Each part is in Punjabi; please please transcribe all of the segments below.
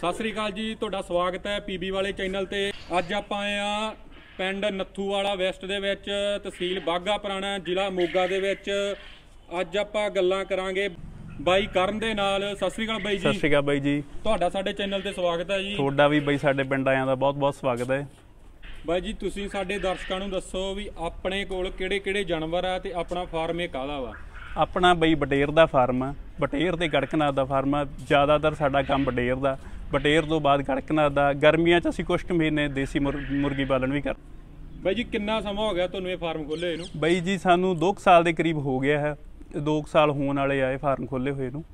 ਸਤਿ ਸ੍ਰੀ ਅਕਾਲ ਜੀ ਤੁਹਾਡਾ ਸਵਾਗਤ ਹੈ ਪੀਬੀ ਵਾਲੇ ਚੈਨਲ ਤੇ ਅੱਜ ਆਪਾਂ ਆਏ ਆ ਪਿੰਡ ਨੱਥੂ ਵਾਲਾ ਵੈਸਟ ਦੇ ਵਿੱਚ ਤਹਿਸੀਲ ਬਾਗਾ ਪੁਰਾਣਾ ਜ਼ਿਲ੍ਹਾ ਮੋਗਾ ਦੇ ਵਿੱਚ ਅੱਜ ਆਪਾਂ ਗੱਲਾਂ ਕਰਾਂਗੇ ਬਾਈ ਕਰਨ ਦੇ ਨਾਲ ਸਤਿ ਸ੍ਰੀ ਅਕਾਲ ਬਾਈ ਜੀ ਸਤਿ ਸ੍ਰੀ ਅਕਾਲ ਬਾਈ ਜੀ ਤੁਹਾਡਾ ਸਾਡੇ ਚੈਨਲ ਤੇ ਸਵਾਗਤ ਹੈ ਜੀ ਤੁਹਾਡਾ ਵੀ ਬਾਈ ਸਾਡੇ ਪਿੰਡ ਆਇਆਂ ਦਾ ਬਹੁਤ ਬਹੁਤ ਸਵਾਗਤ ਹੈ ਬਾਈ ਜੀ ਤੁਸੀਂ ਸਾਡੇ ਦਰਸ਼ਕਾਂ ਨੂੰ ਦੱਸੋ ਵੀ ਆਪਣੇ ਕੋਲ ਕਿਹੜੇ ਕਿਹੜੇ ਜਾਨਵਰ ਆ ਤੇ ਆਪਣਾ ਫਾਰਮ ਇਹ ਕਾਹਦਾ ਵਾ ਆਪਣਾ ਬਈ ਬਟੇਰ ਦਾ ਫਾਰਮ ਆ ਬਟੇਰ ਤੇ ਗੜਕਨਾਥ ਦਾ ਫਾਰਮ ਆ ਜ਼ਿਆਦਾਤਰ ਸਾਡਾ ਕੰਮ ਬਟੇਰ ਦਾ ਬਟੇਰ ਤੋਂ ਬਾਅਦ ਗੜਕਨਾਥ ਦਾ ਗਰਮੀਆਂ 'ਚ ਅਸੀਂ ਕੁਝ ਕੁ ਮਹੀਨੇ ਦੇਸੀ ਮੁਰਗੀ ਪਾਲਣ ਵੀ ਕਰ ਬਾਈ ਜੀ ਕਿੰਨਾ ਸਮਾਂ ਹੋ ਗਿਆ ਤੁਹਾਨੂੰ ਇਹ ਫਾਰਮ ਖੋਲੇ ਇਹਨੂੰ ਬਾਈ ਜੀ ਸਾਨੂੰ 2 ਸਾਲ ਦੇ ਕਰੀਬ ਹੋ ਗਿਆ ਹੈ 2 ਸਾਲ ਹੋਣ ਵਾਲੇ ਆ ਇਹ ਫਾਰਮ ਖੋਲੇ ਹੋਏ ਨੂੰ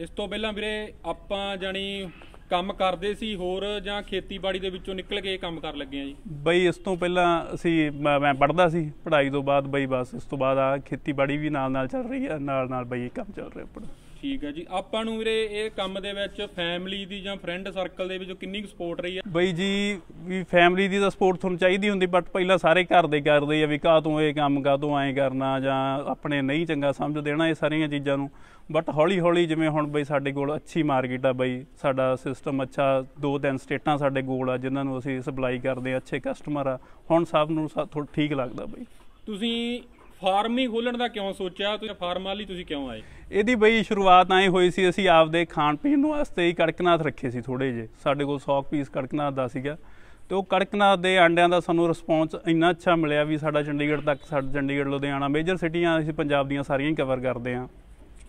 ਇਸ ਤੋਂ ਪਹਿਲਾਂ ਵੀਰੇ ਆਪਾਂ ਜਾਨੀ ਕੰਮ ਕਰਦੇ ਸੀ ਹੋਰ ਜਾਂ ਖੇਤੀਬਾੜੀ ਦੇ ਵਿੱਚੋਂ ਨਿਕਲ ਕੇ ਇਹ ਕੰਮ ਕਰਨ ਲੱਗੇ ਆ ਜੀ ਬਈ ਇਸ ਤੋਂ ਪਹਿਲਾਂ ਅਸੀਂ ਮੈਂ ਪੜਦਾ ਸੀ ਪੜ੍ਹਾਈ ਤੋਂ ਬਾਅਦ ਬਈ ਬਸ ਉਸ ਤੋਂ ਬਾਅਦ ਆ ਖੇਤੀਬਾੜੀ ਵੀ ਨਾਲ ਨਾਲ ਚੱਲ ਰਹੀ ਹੈ ਨਾਲ ਨਾਲ ਬਈ ਕੰਮ ਚੱਲ ਰਿਹਾ ਆਪਣਾ ਠੀਕ ਹੈ ਜੀ ਆਪਾਂ ਨੂੰ ਵੀਰੇ ਇਹ ਕੰਮ ਦੇ ਵਿੱਚ ਫੈਮਿਲੀ ਦੀ ਜਾਂ ਫਰੈਂਡ ਸਰਕਲ ਦੇ ਵਿੱਚ ਕਿੰਨੀ ਕੁ ਸਪੋਰਟ ਰਹੀ ਹੈ ਬਈ ਜੀ ਵੀ ਫੈਮਿਲੀ ਦੀ ਤਾਂ ਸਪੋਰਟ ਤੁਹਾਨੂੰ ਚਾਹੀਦੀ ਹੁੰਦੀ ਬਟ ਪਹਿਲਾਂ ਸਾਰੇ ਘਰ ਦੇ ਕਰਦੇ ਆ ਵੀ ਕਾਹ ਤੋਂ ਇਹ ਕੰਮ ਕਾ ਤੋਂ ਐਂ ਕਰਨਾ ਜਾਂ ਆਪਣੇ ਨਹੀਂ ਚੰਗਾ ਸਮਝ ਦੇਣਾ ਇਹ ਸਾਰੀਆਂ ਚੀਜ਼ਾਂ ਨੂੰ ਬਟ ਹੌਲੀ ਹੌਲੀ ਜਿਵੇਂ ਹੁਣ ਬਈ ਸਾਡੇ ਕੋਲ ਅੱਛੀ ਮਾਰਕੀਟ ਆ ਬਈ ਸਾਡਾ ਸਿਸਟਮ ਅੱਛਾ ਦੋ ਤਿੰਨ ਸਟੇਟਾਂ ਸਾਡੇ ਕੋਲ ਆ ਜਿਨ੍ਹਾਂ ਨੂੰ ਅਸੀਂ ਸਪਲਾਈ ਕਰਦੇ ਆ ਅੱਛੇ ਕਸਟਮਰ ਆ ਹੁਣ ਸਭ ਨੂੰ ਠੀਕ ਲੱਗਦਾ ਬਈ ਤੁਸੀਂ ਫਾਰਮ ਹੀ ਖੋਲਣ ਦਾ ਕਿਉਂ ਸੋਚਿਆ ਤੁਸੀਂ ਫਾਰਮ ਵਾਲੀ ਤੁਸੀਂ ਕਿਉਂ ਆਏ ਇਹਦੀ ਬਈ ਸ਼ੁਰੂਆਤ ਐ ਹੋਈ ਸੀ ਅਸੀਂ ਆਪਦੇ ਖਾਣ ਪੀਣ ਨੂੰ ਵਾਸਤੇ ਹੀ ਕੜਕਨਾਥ ਰੱਖੇ ਸੀ ਥੋੜੇ ਜੇ ਸਾਡੇ ਕੋਲ 100 ਪੀਸ ਕੜਕਨਾਥ ਦਾ ਸੀਗਾ ਤੇ ਉਹ ਕੜਕਨਾਥ ਦੇ ਆਂਡਿਆਂ ਦਾ ਸਾਨੂੰ ਰਿਸਪੌਂਸ ਇੰਨਾ ਅੱਛਾ ਮਿਲਿਆ ਵੀ ਸਾਡਾ ਚੰਡੀਗੜ੍ਹ ਤੱਕ ਸਾਡਾ ਚੰਡੀਗੜ੍ਹ ਲੁਧਿਆਣਾ ਮੇਜਰ ਸਿਟੀਆਂ ਅਸੀਂ ਪੰਜਾਬ ਦੀਆਂ ਸਾਰੀਆਂ ਹੀ ਕਵਰ ਕਰਦੇ ਆਂ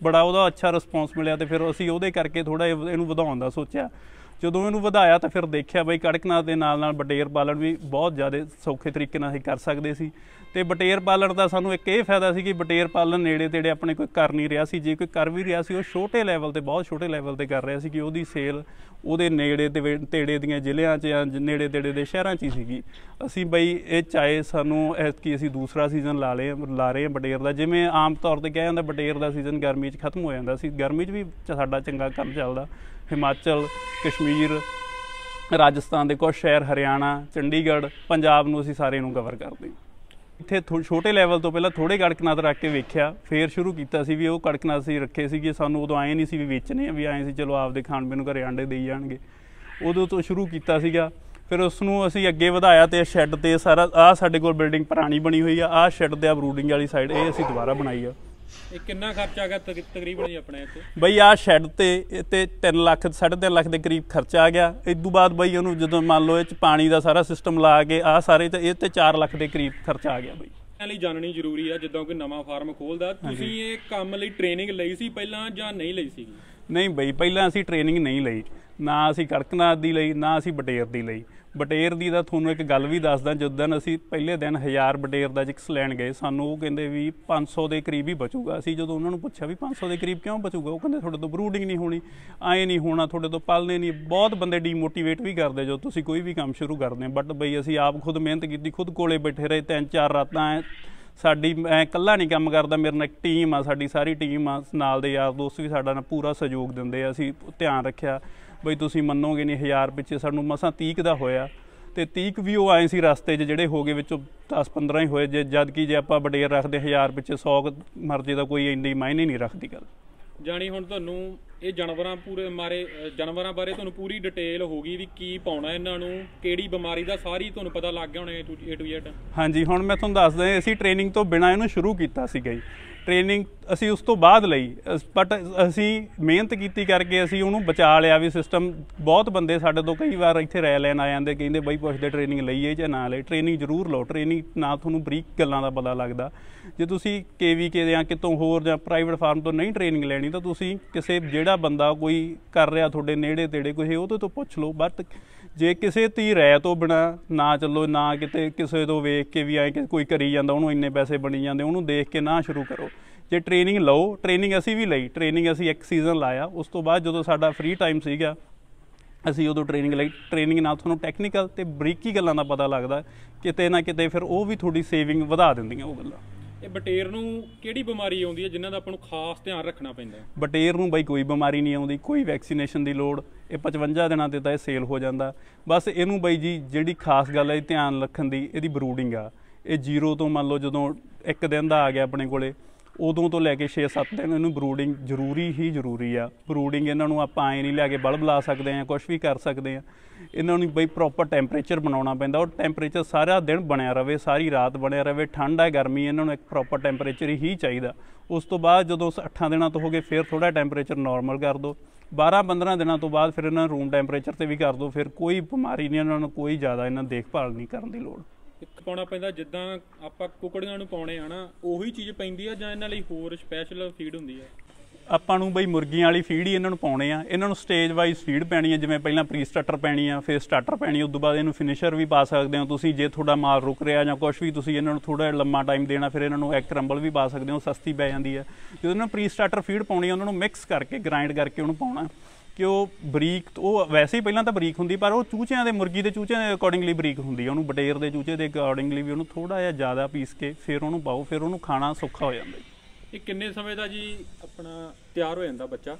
ਬੜਾ ਉਹਦਾ ਅੱਛਾ ਰਿਸਪੌਂਸ ਮਿਲਿਆ ਤੇ ਫਿਰ ਅਸੀਂ ਉਹਦੇ ਕਰਕੇ ਥੋੜਾ ਇਹਨੂੰ ਵਧਾਉਣ ਦਾ ਸੋਚਿਆ ਜਦੋਂ ਇਹਨੂੰ ਵਧਾਇਆ ਤਾਂ ਫਿਰ ਦੇਖਿਆ ਬਈ ਕੜਕਨਾਥ ਦੇ ਨਾਲ ਨਾਲ ਬਟੇਰ ਪਾਲਣ ਵੀ ਬਹੁਤ ਜ਼ਿਆਦਾ ਸੌਖੇ ਤਰੀਕੇ ਨਾਲ ਅਸੀਂ ਕਰ ਸਕਦੇ ਸੀ ਤੇ ਬਟੇਰ ਪਾਲਣ ਦਾ ਸਾਨੂੰ ਇੱਕ ਇਹ ਫਾਇਦਾ ਸੀ ਕਿ ਬਟੇਰ ਪਾਲਣ ਨੇੜੇ ਤੇੜੇ ਆਪਣੇ ਕੋਈ ਕਰ ਨਹੀਂ ਰਿਹਾ ਸੀ ਜੇ ਕੋਈ ਕਰ ਵੀ ਰਿਹਾ ਸੀ ਉਹ ਛੋਟੇ ਲੈਵਲ ਤੇ ਬਹੁਤ ਛੋਟੇ ਲੈਵਲ ਤੇ ਕਰ ਰਿਹਾ ਸੀ ਕਿ ਉਹਦੀ ਸੇਲ ਉਹਦੇ ਨੇੜੇ ਤੇ ਤੇੜੇ ਦੀਆਂ ਜ਼ਿਲ੍ਹਿਆਂ 'ਚ ਜਾਂ ਨੇੜੇ ਤੇੜੇ ਦੇ ਸ਼ਹਿਰਾਂ 'ਚ ਹੀ ਸੀਗੀ ਅਸੀਂ ਬਈ ਇਹ ਚਾਏ ਸਾਨੂੰ ਇਸ ਕੀ ਅਸੀਂ ਦੂਸਰਾ ਸੀਜ਼ਨ ਲਾ ਲਏ ਲਾ ਰਹੇ ਹਾਂ ਬਟੇਰ ਦਾ ਜਿਵੇਂ ਆਮ ਤੌਰ ਤੇ ਕਿਹਾ ਜਾਂਦਾ ਬਟੇਰ ਦਾ ਸੀਜ਼ਨ ਗਰਮੀ 'ਚ ਖਤਮ ਹੋ ਜਾਂਦਾ ਸੀ ਗਰਮੀ 'ਚ ਵੀ ਸਾਡਾ ਚੰਗਾ ਕੰਮ ਚੱਲਦਾ ਹਿਮਾਚਲ ਕਸ਼ਮੀਰ ਰਾਜਸਥਾਨ ਦੇ ਕੁਝ ਸ਼ਹਿਰ ਹਰਿਆਣਾ ਚੰਡੀਗੜ੍ਹ ਪੰਜਾਬ ਨੂੰ ਅਸੀਂ ਸਾਰੇ ਨੂੰ ਕਵਰ ਕਰਦੇ ਹਾਂ ਇੱਥੇ ਛੋਟੇ ਲੈਵਲ ਤੋਂ ਪਹਿਲਾਂ ਥੋੜੇ ਕੜਕਨਾਥ ਰੱਖ ਕੇ ਵੇਖਿਆ ਫੇਰ ਸ਼ੁਰੂ ਕੀਤਾ ਸੀ ਵੀ ਉਹ ਕੜਕਨਾਥ ਸੀ ਰੱਖੇ ਸੀ ਕਿ ਸਾਨੂੰ ਉਦੋਂ ਆਏ ਨਹੀਂ ਸੀ ਵੀ ਵੇਚਣੇ ਆ ਵੀ ਆਏ ਸੀ ਚਲੋ ਆਪਦੇ ਖਾਣ ਪੀਣ ਨੂੰ ਘਰੇ ਆਂਡੇ ਦੇਈ ਜਾਣਗੇ ਉਦੋਂ ਤੋਂ ਸ਼ੁਰੂ ਕੀਤਾ ਸੀਗਾ ਫਿਰ ਉਸ ਨੂੰ ਅਸੀਂ ਅੱਗੇ ਵਧਾਇਆ ਤੇ ਸ਼ੈੱਡ ਤੇ ਸਾਰਾ ਆ ਸਾਡੇ ਕੋਲ ਬਿਲਡਿੰਗ ਪੁਰਾਣੀ ਬਣੀ ਹੋਈ ਆ ਆ ਸ਼ੈੱਡ ਤੇ ਆ ਬਰੂਡਿੰਗ ਵਾਲੀ ਸਾਈਡ ਇਹ ਅਸੀਂ ਦੁਬਾਰਾ ਬਣਾਈ ਆ ਇਹ ਕਿੰਨਾ ਖਰਚਾ ਗਿਆ ਤਕਰੀਬਨ ਜੀ ਆਪਣੇ ਇੱਥੇ ਬਈ ਆ ਸ਼ੈੱਡ ਤੇ ਤੇ 3 ਲੱਖ 3.5 ਲੱਖ ਦੇ ਕਰੀਬ ਖਰਚਾ ਆ ਗਿਆ ਇਦੋਂ ਬਾਅਦ ਬਈ ਉਹਨੂੰ ਜਦੋਂ ਮੰਨ ਲਓ ਇਹ ਚ ਪਾਣੀ ਦਾ ਸਾਰਾ ਸਿਸਟਮ ਲਾ ਕੇ ਆ ਸਾਰੇ ਤੇ ਇਹ ਤੇ 4 ਲੱਖ ਦੇ ਕਰੀਬ ਖਰਚਾ ਆ ਗਿਆ ਬਈ ਲਈ ਜਾਣਨੀ ਜ਼ਰੂਰੀ ਆ ਜਿੱਦਾਂ ਕੋਈ ਨਵਾਂ ਫਾਰਮ ਖੋਲਦਾ ਤੁਸੀਂ ਇਹ ਕੰਮ ਲਈ ਟ੍ਰੇਨਿੰਗ ਲਈ ਸੀ ਪਹਿਲਾਂ ਜਾਂ ਨਹੀਂ ਲਈ ਸੀ ਨਹੀਂ ਬਈ ਪਹਿਲਾਂ ਅਸੀਂ ਟ੍ਰੇਨਿੰਗ ਨਹੀਂ ਲਈ ਨਾ ਅਸੀਂ ਕੜਕਨਾਥ ਦੀ ਲਈ ਨਾ ਅਸੀਂ ਬਟੇਰ ਦੀ ਲਈ ਬਟੇਰ ਦੀ ਦਾ ਤੁਹਾਨੂੰ ਇੱਕ ਗੱਲ ਵੀ ਦੱਸਦਾ ਜਦੋਂ ਅਸੀਂ ਪਹਿਲੇ ਦਿਨ 1000 ਬਟੇਰ ਦਾ ਜਿਕਸ ਲੈਣ ਗਏ ਸਾਨੂੰ ਉਹ ਕਹਿੰਦੇ ਵੀ 500 ਦੇ ਕਰੀਬ ਹੀ ਬਚੂਗਾ ਅਸੀਂ ਜਦੋਂ ਉਹਨਾਂ ਨੂੰ ਪੁੱਛਿਆ ਵੀ 500 ਦੇ ਕਰੀਬ ਕਿਉਂ ਬਚੂਗਾ ਉਹ ਕਹਿੰਦੇ ਤੁਹਾਡੇ ਤੋਂ ਬਰੂਡਿੰਗ ਨਹੀਂ ਹੋਣੀ ਐ ਨਹੀਂ ਹੋਣਾ ਤੁਹਾਡੇ ਤੋਂ ਪਲਨੇ ਨਹੀਂ ਬਹੁਤ ਬੰਦੇ ਡੀਮੋਟੀਵੇਟ ਵੀ ਕਰਦੇ ਜੋ ਤੁਸੀਂ ਕੋਈ ਵੀ ਕੰਮ ਸ਼ੁਰੂ ਕਰਦੇ ਹੋ ਬਟ ਬਈ ਅਸੀਂ ਆਪ ਖੁਦ ਮਿਹਨਤ ਕੀਤੀ ਖੁਦ ਕੋਲੇ ਬੈਠੇ ਰਹੇ ਤਿੰਨ ਚਾਰ ਰਾਤਾਂ ਐ ਸਾਡੀ ਮੈਂ ਇਕੱਲਾ ਨਹੀਂ ਕੰਮ ਕਰਦਾ ਮੇਰੇ ਨਾਲ ਇੱਕ ਟੀਮ ਆ ਸਾਡੀ ਸਾਰੀ ਟੀਮ ਆ ਨਾਲ ਦੇ ਯਾਰ ਦੋਸਤ ਵੀ ਸਾਡਾ ਨਾਲ ਪੂਰਾ ਸਹਿਯੋਗ ਦਿੰਦੇ ਆ ਅਸੀਂ ਧਿਆਨ ਰੱਖਿਆ ਬਈ ਤੁਸੀਂ ਮੰਨੋਗੇ ਨਹੀਂ 1000 ਵਿੱਚ ਸਾਨੂੰ ਮਸਾਂ 30 ਦਾ ਹੋਇਆ ਤੇ 30 ਵੀ ਉਹ ਆਏ ਸੀ ਰਸਤੇ 'ਚ ਜਿਹੜੇ ਹੋਗੇ ਵਿੱਚੋਂ 10-15 ਹੀ ਹੋਏ ਜੇ ਜਦ ਕਿ ਜੇ ਆਪਾਂ ਬਡੇਰ ਰੱਖਦੇ 1000 ਵਿੱਚ 100 ਮਰਜ਼ੀ ਦਾ ਕੋਈ ਇੰਨੀ ਮਾਇਨੇ ਨਹੀਂ ਰੱਖਦੀ ਗੱਲ ਜਾਣੀ ਹੁਣ ਤੁਹਾਨੂੰ ਇਹ ਜਾਨਵਰਾਂ ਪੂਰੇ ਮਾਰੇ ਜਾਨਵਰਾਂ ਬਾਰੇ ਤੁਹਾਨੂੰ ਪੂਰੀ ਡਿਟੇਲ ਹੋ ਗਈ ਵੀ ਕੀ ਪਾਉਣਾ ਇਹਨਾਂ ਨੂੰ ਕਿਹੜੀ ਬਿਮਾਰੀ ਦਾ ਸਾਰੀ ਤੁਹਾਨੂੰ ਪਤਾ ਲੱਗ ਗਿਆ ਹੋਣਾ ਏ ਟੂ ਜ਼ੈਡ ਹਾਂਜੀ ਹੁਣ ਮੈਂ ਤੁਹਾਨੂੰ ਦੱਸਦਾ ਅਸੀਂ ਟ੍ਰੇਨਿੰਗ ਤੋਂ ਬਿਨਾ ਇਹਨੂੰ ਸ਼ੁਰੂ ਕੀਤਾ ਸੀ ਗਈ ਟ੍ਰੇਨਿੰਗ ਅਸੀਂ ਉਸ ਤੋਂ ਬਾਅਦ ਲਈ ਬਟ ਅਸੀਂ ਮਿਹਨਤ ਕੀਤੀ ਕਰਕੇ ਅਸੀਂ ਉਹਨੂੰ ਬਚਾ ਲਿਆ ਵੀ ਸਿਸਟਮ ਬਹੁਤ ਬੰਦੇ ਸਾਡੇ ਤੋਂ ਕਈ ਵਾਰ ਇੱਥੇ ਰਾਇ ਲੈਣ ਆ ਜਾਂਦੇ ਕਹਿੰਦੇ ਬਾਈ ਪੁੱਛਦੇ ਟ੍ਰੇਨਿੰਗ ਲਈਏ ਜਾਂ ਨਾ ਲਈ ਟ੍ਰੇਨਿੰਗ ਜ਼ਰੂਰ ਲਓ ਟ੍ਰੇਨਿੰਗ ਨਾਲ ਤੁਹਾਨੂੰ ਬਰੀਕ ਗੱਲਾਂ ਦਾ ਪਤਾ ਲੱਗਦਾ ਜੇ ਤੁਸੀਂ ਕੇਵੀਕੇ ਦੇ ਜਾਂ ਕਿਤੋਂ ਹੋਰ ਜਾਂ ਪ੍ਰਾਈਵੇਟ ਫਾਰਮ ਤੋਂ ਨਹੀਂ ਟ੍ਰੇਨਿੰਗ ਲੈਣੀ ਤਾਂ ਤੁਸੀਂ ਕਿਸੇ ਜਿਹੜਾ ਬੰਦਾ ਕੋਈ ਕਰ ਰਿਹਾ ਤੁਹਾਡੇ ਨੇੜੇ ਤੇੜੇ ਕੋਈ ਉਹਦੇ ਤੋਂ ਪੁੱਛ ਲਓ ਬਟ ਜੇ ਕਿਸੇ ਤੀ ਰਹਿ ਤੋਂ ਬਿਨਾ ਨਾ ਚੱਲੋ ਨਾ ਕਿਤੇ ਕਿਸੇ ਤੋਂ ਵੇਖ ਕੇ ਵੀ ਆਏ ਕਿ ਕੋਈ ਕਰੀ ਜਾਂਦਾ ਉਹਨੂੰ ਇੰਨੇ ਪੈਸੇ ਬਣੀ ਜਾਂਦੇ ਉਹਨੂੰ ਦੇਖ ਕੇ ਨਾ ਸ਼ੁਰੂ ਕਰੋ ਜੇ ਟ੍ਰੇਨਿੰਗ ਲਓ ਟ੍ਰੇਨਿੰਗ ਅਸੀਂ ਵੀ ਲਈ ਟ੍ਰੇਨਿੰਗ ਅਸੀਂ ਇੱਕ ਸੀਜ਼ਨ ਲਾਇਆ ਉਸ ਤੋਂ ਬਾਅਦ ਜਦੋਂ ਸਾਡਾ ਫ੍ਰੀ ਟਾਈਮ ਸੀਗਾ ਅਸੀਂ ਉਦੋਂ ਟ੍ਰੇਨਿੰਗ ਲਈ ਟ੍ਰੇਨਿੰਗ ਨਾਲ ਤੁਹਾਨੂੰ ਟੈਕਨੀਕਲ ਤੇ ਬਰੀਕੀ ਗੱਲਾਂ ਦਾ ਪਤਾ ਲੱਗਦਾ ਕਿਤੇ ਨਾ ਕਿਤੇ ਫਿਰ ਉਹ ਵੀ ਤੁਹਾਡੀ ਸੇਵਿੰਗ ਵਧਾ ਦਿੰਦੀਆਂ ਉਹ ਗੱਲਾਂ ਇਹ ਬਟੇਰ ਨੂੰ ਕਿਹੜੀ ਬਿਮਾਰੀ ਆਉਂਦੀ ਹੈ ਜਿਨ੍ਹਾਂ ਦਾ ਆਪਾਂ ਨੂੰ ਖਾਸ ਧਿਆਨ ਰੱਖਣਾ ਪੈਂਦਾ ਬਟੇਰ ਨੂੰ ਬਾਈ ਕੋਈ ਬਿਮਾਰੀ ਨਹੀਂ ਆਉਂਦੀ ਕੋਈ ਵੈਕਸੀਨੇਸ਼ਨ ਦੀ ਲੋੜ ਇਹ 55 ਦਿਨਾਂ ਤੇ ਤਾਂ ਇਹ ਸੇਲ ਹੋ ਜਾਂਦਾ ਬਸ ਇਹਨੂੰ ਬਾਈ ਜੀ ਜਿਹੜੀ ਖਾਸ ਗੱਲ ਹੈ ਧਿਆਨ ਰੱਖਣ ਦੀ ਇਹਦੀ ਬਰੂਡਿੰਗ ਆ ਇਹ ਜ਼ੀਰੋ ਤੋਂ ਮੰਨ ਲਓ ਜਦੋਂ ਇੱਕ ਦਿਨ ਦਾ ਆ ਗਿਆ ਆਪਣੇ ਕੋਲੇ ਉਦੋਂ ਤੋਂ ਲੈ ਕੇ 6-7 ਦਿਨ ਇਹਨੂੰ ਬਰੂਡਿੰਗ ਜ਼ਰੂਰੀ ਹੀ ਜ਼ਰੂਰੀ ਆ ਬਰੂਡਿੰਗ ਇਹਨਾਂ ਨੂੰ ਆਪਾਂ ਐ ਨਹੀਂ ਲੈ ਕੇ ਬਲਬ ਲਾ ਸਕਦੇ ਆ ਕੁਝ ਵੀ ਕਰ ਸਕਦੇ ਆ ਇਹਨਾਂ ਨੂੰ ਬਈ ਪ੍ਰੋਪਰ ਟੈਂਪਰੇਚਰ ਬਣਾਉਣਾ ਪੈਂਦਾ ਔਰ ਟੈਂਪਰੇਚਰ ਸਾਰਾ ਦਿਨ ਬਣਿਆ ਰਵੇ ਸਾਰੀ ਰਾਤ ਬਣਿਆ ਰਵੇ ਠੰਡ ਹੈ ਗਰਮੀ ਇਹਨਾਂ ਨੂੰ ਇੱਕ ਪ੍ਰੋਪਰ ਟੈਂਪਰੇਚਰ ਹੀ ਚਾਹੀਦਾ ਉਸ ਤੋਂ ਬਾਅਦ ਜਦੋਂ 8 ਦਿਨਾਂ ਤੋਂ ਹੋ ਗਏ ਫਿਰ ਥੋੜਾ ਟੈਂਪਰੇਚਰ ਨਾਰਮਲ ਕਰ ਦਿਓ 12-15 ਦਿਨਾਂ ਤੋਂ ਬਾਅਦ ਫਿਰ ਇਹਨਾਂ ਨੂੰ ਰੂਮ ਟੈਂਪਰੇਚਰ ਤੇ ਵੀ ਕਰ ਦਿਓ ਫਿਰ ਕੋਈ ਬਿਮਾਰੀ ਨਹੀਂ ਇਹਨਾਂ ਨੂੰ ਕੋਈ ਜ਼ਿਆਦਾ ਇਹਨਾਂ ਦੇਖਭਾਲ ਨਹੀਂ ਕਰਨ ਦੀ ਲੋੜ ਇੱਕ ਪਾਉਣਾ ਪੈਂਦਾ ਜਿੱਦਾਂ ਆਪਾਂ ਕੁਕੜੀਆਂ ਨੂੰ ਪਾਉਣੇ ਆ ਨਾ ਉਹੀ ਚੀਜ਼ ਪੈਂਦੀ ਆ ਜਾਂ ਇਹਨਾਂ ਲਈ ਹੋਰ ਸਪੈਸ਼ਲ ਫੀਡ ਹੁੰਦੀ ਆ ਆਪਾਂ ਨੂੰ ਬਈ ਮੁਰਗੀਆਂ ਵਾਲੀ ਫੀਡ ਹੀ ਇਹਨਾਂ ਨੂੰ ਪਾਉਣੇ ਆ ਇਹਨਾਂ ਨੂੰ ਸਟੇਜ ਵਾਈਜ਼ ਫੀਡ ਪੈਣੀ ਆ ਜਿਵੇਂ ਪਹਿਲਾਂ ਪ੍ਰੀ ਸਟਾਰਟਰ ਪੈਣੀ ਆ ਫਿਰ ਸਟਾਰਟਰ ਪੈਣੀ ਉਸ ਤੋਂ ਬਾਅਦ ਇਹਨੂੰ ਫਿਨਿਸ਼ਰ ਵੀ ਪਾ ਸਕਦੇ ਹੋ ਤੁਸੀਂ ਜੇ ਤੁਹਾਡਾ ਮਾਲ ਰੁਕ ਰਿਹਾ ਜਾਂ ਕੁਝ ਵੀ ਤੁਸੀਂ ਇਹਨਾਂ ਨੂੰ ਥੋੜਾ ਜਿਹਾ ਲੰਮਾ ਟਾਈਮ ਦੇਣਾ ਫਿਰ ਇਹਨਾਂ ਨੂੰ ਇੱਕ ਰੰਬਲ ਵੀ ਪਾ ਸਕਦੇ ਹੋ ਸਸਤੀ ਪੈ ਜਾਂਦੀ ਆ ਜਦੋਂ ਇਹਨਾਂ ਨੂੰ ਪ੍ਰੀ ਸਟਾਰਟਰ ਫੀਡ ਪਾਉਣੀ ਆ ਉਹਨਾਂ ਨੂੰ ਮਿਕਸ ਕਰਕੇ ਗ੍ਰਾਈਂਡ ਕਰਕੇ ਉਹਨੂੰ ਪਾਉਣਾ ਕਿ ਉਹ ਬਰੀਕ ਉਹ ਵੈਸੇ ਹੀ ਪਹਿਲਾਂ ਤਾਂ ਬਰੀਕ ਹੁੰਦੀ ਪਰ ਉਹ ਚੂਚਿਆਂ ਦੇ ਮੁਰਗੀ ਦੇ ਚੂਚਿਆਂ ਦੇ ਅਕੋਰਡਿੰਗਲੀ ਬਰੀਕ ਹੁੰਦੀ ਹੈ ਉਹਨੂੰ ਬਟੇਰ ਦੇ ਚੂਚੇ ਦੇ ਅਕੋਰਡਿੰਗਲੀ ਵੀ ਉਹਨੂੰ ਥੋੜਾ ਜਿਹਾ ਜ਼ਿਆਦਾ ਪੀਸ ਕੇ ਫਿਰ ਉਹਨੂੰ ਪਾਓ ਫਿਰ ਉਹਨੂੰ ਖਾਣਾ ਸੌਖਾ ਹੋ ਜਾਂਦਾ ਇਹ ਕਿੰਨੇ ਸਮੇਂ ਦਾ ਜੀ ਆਪਣਾ ਤਿਆਰ ਹੋ ਜਾਂਦਾ ਬੱਚਾ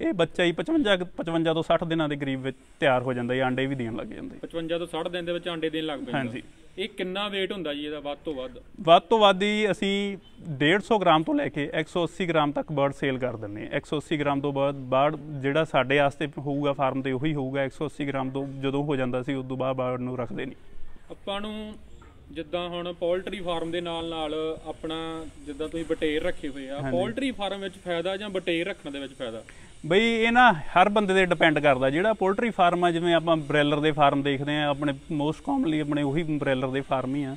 ਇਹ ਬੱਚਾ ਹੀ 55 55 ਤੋਂ 60 ਦਿਨਾਂ ਦੇ ਕਰੀਬ ਵਿੱਚ ਤਿਆਰ ਹੋ ਜਾਂਦਾ ਹੈ ਅੰਡੇ ਵੀ ਦੇਣ ਲੱਗ ਜਾਂਦੇ 55 ਤੋਂ 60 ਦਿਨ ਦੇ ਵਿੱਚ ਅੰਡੇ ਦੇਣ ਲੱਗ ਪੈਂਦੇ ਹਾਂਜੀ ਇਹ ਕਿੰਨਾ weight ਹੁੰਦਾ ਜੀ ਇਹਦਾ ਵੱਧ ਤੋਂ ਵੱਧ ਵੱਧ ਤੋਂ ਵੱਧ ਹੀ ਅਸੀਂ 150 ਗ੍ਰਾਮ ਤੋਂ ਲੈ ਕੇ 180 ਗ੍ਰਾਮ ਤੱਕ ਬਰਡ ਸੇਲ ਕਰ ਦਿੰਨੇ ਆ 180 ਗ੍ਰਾਮ ਤੋਂ ਬਾਅਦ ਬਰਡ ਜਿਹੜਾ ਸਾਡੇ ਆਸਤੇ ਹੋਊਗਾ ਫਾਰਮ ਤੇ ਉਹੀ ਹੋਊਗਾ 180 ਗ੍ਰਾਮ ਤੋਂ ਜਦੋਂ ਹੋ ਜਾਂਦਾ ਸੀ ਉਸ ਤੋਂ ਬਾਅਦ ਬਰਡ ਨੂੰ ਰੱਖਦੇ ਨਹੀਂ ਆਪਾਂ ਨੂੰ ਜਿੱਦਾਂ ਹੁਣ ਪੋਲਟਰੀ ਫਾਰਮ ਦੇ ਨਾਲ ਨਾਲ ਆਪਣਾ ਜਿੱਦਾਂ ਤੁਸੀਂ ਬਟੇਰ ਰੱਖੇ ਹੋਏ ਆ ਪੋਲਟਰੀ ਫਾਰਮ ਵਿੱਚ ਫਾਇਦਾ ਜਾਂ ਬਟੇਰ ਰੱਖਣ ਦੇ ਵਿੱਚ ਫਾਇਦਾ ਬਈ ਇਹ ਨਾ ਹਰ ਬੰਦੇ ਦੇ ਡਿਪੈਂਡ ਕਰਦਾ ਜਿਹੜਾ ਪੋਲਟਰੀ ਫਾਰਮ ਆ ਜਿਵੇਂ ਆਪਾਂ ਬ੍ਰੈਲਰ ਦੇ ਫਾਰਮ ਦੇਖਦੇ ਆ ਆਪਣੇ ਮੋਸਟ ਕਾਮਨਲੀ ਆਪਣੇ ਉਹੀ ਬ੍ਰੈਲਰ ਦੇ ਫਾਰਮ ਹੀ ਆ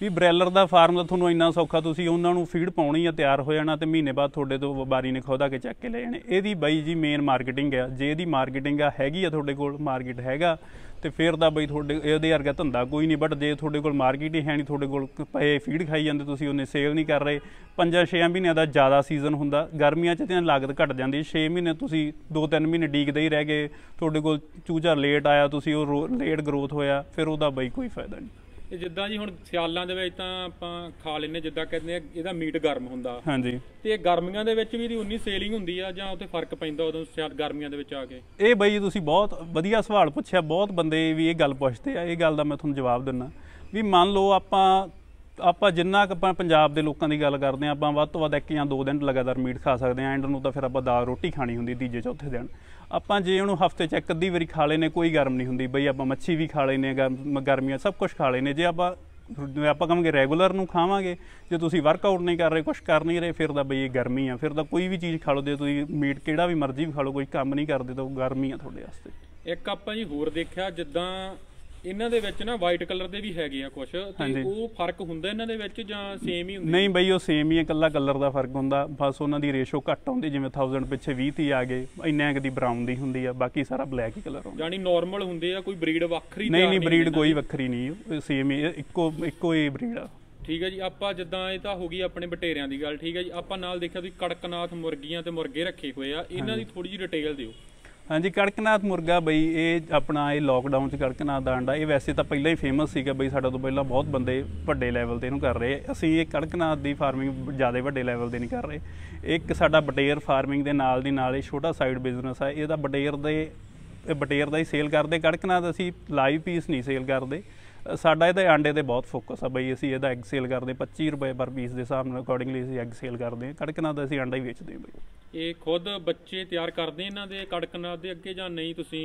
ਵੀ ਬ੍ਰੈਲਰ ਦਾ ਫਾਰਮ ਦਾ ਤੁਹਾਨੂੰ ਇੰਨਾ ਸੌਖਾ ਤੁਸੀਂ ਉਹਨਾਂ ਨੂੰ ਫੀਡ ਪਾਉਣੀ ਆ ਤਿਆਰ ਹੋ ਜਾਣਾ ਤੇ ਮਹੀਨੇ ਬਾਅਦ ਤੁਹਾਡੇ ਤੋਂ ਵਪਾਰੀ ਨੇ ਖੋਦਾ ਕੇ ਚੱਕ ਕੇ ਲੈ ਜਾਣੇ ਇਹਦੀ ਬਾਈ ਜੀ ਮੇਨ ਮਾਰਕੀਟਿੰਗ ਆ ਜੇ ਇਹਦੀ ਮਾਰਕੀਟਿੰਗ ਆ ਹੈਗੀ ਆ ਤੁਹਾਡੇ ਕੋਲ ਮਾਰਕੀਟ ਹੈਗਾ ਤੇ ਫੇਰ ਦਾ ਬਈ ਤੁਹਾਡੇ ਇਹਦੇ ਵਰਗਾ ਧੰਦਾ ਕੋਈ ਨਹੀਂ ਬਟ ਜੇ ਤੁਹਾਡੇ ਕੋਲ ਮਾਰਕੀਟ ਹੀ ਹੈ ਨਹੀਂ ਤੁਹਾਡੇ ਕੋਲ ਪਏ ਫੀਡ ਖਾਈ ਜਾਂਦੇ ਤੁਸੀਂ ਉਹਨੇ ਸੇਲ ਨਹੀਂ ਕਰ ਰਹੇ 5-6 ਮਹੀਨਿਆਂ ਦਾ ਜ਼ਿਆਦਾ ਸੀਜ਼ਨ ਹੁੰਦਾ ਗਰਮੀਆਂ 'ਚ ਤੇ ਲਾਗਤ ਘਟ ਜਾਂਦੀ 6 ਮਹੀਨੇ ਤੁਸੀਂ 2-3 ਮਹੀਨੇ ਡੀਕਦੇ ਹੀ ਰਹਿ ਗਏ ਤੁਹਾਡੇ ਕੋਲ ਚੂਚਾ ਲੇਟ ਆਇਆ ਤੁਸੀਂ ਉਹ ਲੇਟ ਗਰੋਥ ਹੋਇਆ ਫਿਰ ਉਹਦਾ ਬਈ ਕੋਈ ਫਾਇਦਾ ਨਹੀਂ ਇਹ ਜਿੱਦਾਂ ਜੀ ਹੁਣ ਸਿਆਲਾਂ ਦੇ ਵਿੱਚ ਤਾਂ ਆਪਾਂ ਖਾ ਲੈਨੇ ਜਿੱਦਾਂ ਕਹਿੰਦੇ ਆ ਇਹਦਾ ਮੀਟ ਗਰਮ ਹੁੰਦਾ ਹਾਂਜੀ ਤੇ ਇਹ ਗਰਮੀਆਂ ਦੇ ਵਿੱਚ ਵੀ ਇਹਦੀ ਉਨੀ ਸੇਲਿੰਗ ਹੁੰਦੀ ਆ ਜਾਂ ਉੱਥੇ ਫਰਕ ਪੈਂਦਾ ਉਦੋਂ ਸਿਆਲ ਗਰਮੀਆਂ ਦੇ ਵਿੱਚ ਆ ਕੇ ਇਹ ਬਈ ਤੁਸੀਂ ਬਹੁਤ ਵਧੀਆ ਸਵਾਲ ਪੁੱਛਿਆ ਬਹੁਤ ਬੰਦੇ ਵੀ ਇਹ ਗੱਲ ਪੁੱਛਦੇ ਆ ਇਹ ਗੱਲ ਦਾ ਮੈਂ ਤੁਹਾਨੂੰ ਜਵਾਬ ਦਿੰਨਾ ਵੀ ਮੰਨ ਲਓ ਆਪਾਂ ਆਪਾਂ ਜਿੰਨਾ ਕਿ ਆਪਾਂ ਪੰਜਾਬ ਦੇ ਲੋਕਾਂ ਦੀ ਗੱਲ ਕਰਦੇ ਆ ਆਪਾਂ ਵੱਧ ਤੋਂ ਵੱਧ ਇੱਕ ਜਾਂ ਦੋ ਦਿਨ ਲਗਾਤਾਰ ਮੀਟ ਖਾ ਸਕਦੇ ਆ ਐਂਡ ਨੂੰ ਤਾਂ ਫਿਰ ਆਪਾਂ ਦਾਲ ਰੋਟੀ ਖਾਣੀ ਹੁੰਦੀ ਤੀਜੇ ਚੌਥੇ ਦਿਨ ਆਪਾਂ ਜੇ ਉਹਨੂੰ ਹਫਤੇ 'ਚ ਇੱਕ ਅੱਧੀ ਵਾਰੀ ਖਾ ਲੈਨੇ ਕੋਈ ਗਰਮ ਨਹੀਂ ਹੁੰਦੀ ਬਈ ਆਪਾਂ ਮੱਛੀ ਵੀ ਖਾ ਲੈਨੇ ਗਰਮੀਆਂ ਸਭ ਕੁਝ ਖਾ ਲੈਨੇ ਜੇ ਆਪਾਂ ਆਪਾਂ ਕਹਾਂਗੇ ਰੈਗੂਲਰ ਨੂੰ ਖਾਵਾਂਗੇ ਜੇ ਤੁਸੀਂ ਵਰਕਆਊਟ ਨਹੀਂ ਕਰ ਰਹੇ ਕੁਝ ਕਰ ਨਹੀਂ ਰਹੇ ਫਿਰ ਤਾਂ ਬਈ ਇਹ ਗਰਮੀ ਆ ਫਿਰ ਤਾਂ ਕੋਈ ਵੀ ਚੀਜ਼ ਖਾ ਲਓ ਜੇ ਤੁਸੀਂ ਮੀਟ ਕਿਹੜਾ ਵੀ ਮਰਜ਼ੀ ਵੀ ਖਾ ਲਓ ਕੋਈ ਕੰਮ ਨਹੀਂ ਕਰਦੇ ਤਾਂ ਗਰਮੀ ਆ ਤੁਹਾਡੇ ਵਾਸਤੇ ਇੱਕ ਆਪਾਂ ਜੀ ਹੋਰ ਦੇਖਿਆ ਜਿੱਦਾਂ ਇਹਨਾਂ ਦੇ ਵਿੱਚ ਨਾ ਵਾਈਟ ਕਲਰ ਦੇ ਵੀ ਹੈਗੇ ਆ ਕੁਝ ਤੇ ਉਹ ਫਰਕ ਹੁੰਦਾ ਇਹਨਾਂ ਦੇ ਵਿੱਚ ਜਾਂ ਸੇਮ ਹੀ ਹੁੰਦਾ ਨਹੀਂ ਬਈ ਉਹ ਸੇਮ ਹੀ ਆ ਕੱਲਾ ਕਲਰ ਦਾ ਫਰਕ ਹੁੰਦਾ ਬਸ ਉਹਨਾਂ ਦੀ ਰੇਸ਼ੋ ਘੱਟ ਹੁੰਦੀ ਜਿਵੇਂ 1000 ਪਿੱਛੇ 20 30 ਆ ਗਏ ਇੰਨੇ ਕਿ ਦੀ ਬਰਾਊਨ ਦੀ ਹੁੰਦੀ ਆ ਬਾਕੀ ਸਾਰਾ ਬਲੈਕ ਹੀ ਕਲਰ ਹੁੰਦਾ ਯਾਨੀ ਨਾਰਮਲ ਹੁੰਦੇ ਆ ਕੋਈ ਬਰੀਡ ਵੱਖਰੀ ਨਹੀਂ ਨਹੀਂ ਬਰੀਡ ਕੋਈ ਵੱਖਰੀ ਨਹੀਂ ਸੇਮ ਹੀ ਇੱਕੋ ਇੱਕੋ ਹੀ ਬਰੀਡ ਆ ਠੀਕ ਹੈ ਜੀ ਆਪਾਂ ਜਿੱਦਾਂ ਇਹ ਤਾਂ ਹੋ ਗਈ ਆਪਣੇ ਬਟੇਰਿਆਂ ਦੀ ਗੱਲ ਠੀਕ ਹੈ ਜੀ ਆਪਾਂ ਨਾਲ ਦੇਖਿਆ ਤੁਸੀਂ ਕੜਕਨਾਥ ਮੁਰਗੀਆਂ ਤੇ ਮੁਰਗੇ ਰੱਖੇ ਹੋਏ ਆ ਇਹਨਾਂ ਦੀ ਥੋੜੀ ਜਿਹੀ ਡਿਟੇਲ ਦਿਓ ਹਾਂਜੀ ਕੜਕਨਾਥ ਮੁਰਗਾ ਬਈ ਇਹ ਆਪਣਾ ਇਹ ਲੋਕਡਾਊਨ 'ਚ ਕੜਕਨਾਥ ਦਾ ਅੰਡਾ ਇਹ ਵੈਸੇ ਤਾਂ ਪਹਿਲਾਂ ਹੀ ਫੇਮਸ ਸੀਗਾ ਬਈ ਸਾਡਾ ਤੋਂ ਪਹਿਲਾਂ ਬਹੁਤ ਬੰਦੇ ਵੱਡੇ ਲੈਵਲ ਤੇ ਇਹਨੂੰ ਕਰ ਰਹੇ ਅਸੀਂ ਇਹ ਕੜਕਨਾਥ ਦੀ ਫਾਰਮਿੰਗ ਜ਼ਿਆਦਾ ਵੱਡੇ ਲੈਵਲ ਤੇ ਨਹੀਂ ਕਰ ਰਹੇ ਇੱਕ ਸਾਡਾ ਬਟੇਰ ਫਾਰਮਿੰਗ ਦੇ ਨਾਲ ਦੀ ਨਾਲ ਇਹ ਛੋਟਾ ਸਾਈਡ ਬਿਜ਼ਨਸ ਆ ਇਹਦਾ ਬਟੇਰ ਦੇ ਬਟੇਰ ਦਾ ਹੀ ਸੇਲ ਕਰਦੇ ਕੜਕਨਾਥ ਅਸੀਂ ਲਾਈਵ ਪੀਸ ਨਹੀਂ ਸੇਲ ਕਰਦੇ ਸਾਡਾ ਇਹਦੇ ਆਂਡੇ ਤੇ ਬਹੁਤ ਫੋਕਸ ਆ ਬਈ ਅਸੀਂ ਇਹਦਾ ਐਗ ਸੇਲ ਕਰਦੇ 25 ਰੁਪਏ ਪਰ ਪੀਸ ਦੇ ਹਿਸਾਬ ਨਾਲ ਅਕੋਰਡਿੰਗਲੀ ਅਸੀਂ ਐਗ ਸੇਲ ਕਰਦੇ ਹਾਂ ਕੜਕਨਾ ਦਾ ਅਸੀਂ ਆਂਡਾ ਹੀ ਵੇਚਦੇ ਹਾਂ ਬਈ ਇਹ ਖੁਦ ਬੱਚੇ ਤਿਆਰ ਕਰਦੇ ਇਹਨਾਂ ਦੇ ਕੜਕਨਾ ਦੇ ਅੱਗੇ ਜਾਂ ਨਹੀਂ ਤੁਸੀਂ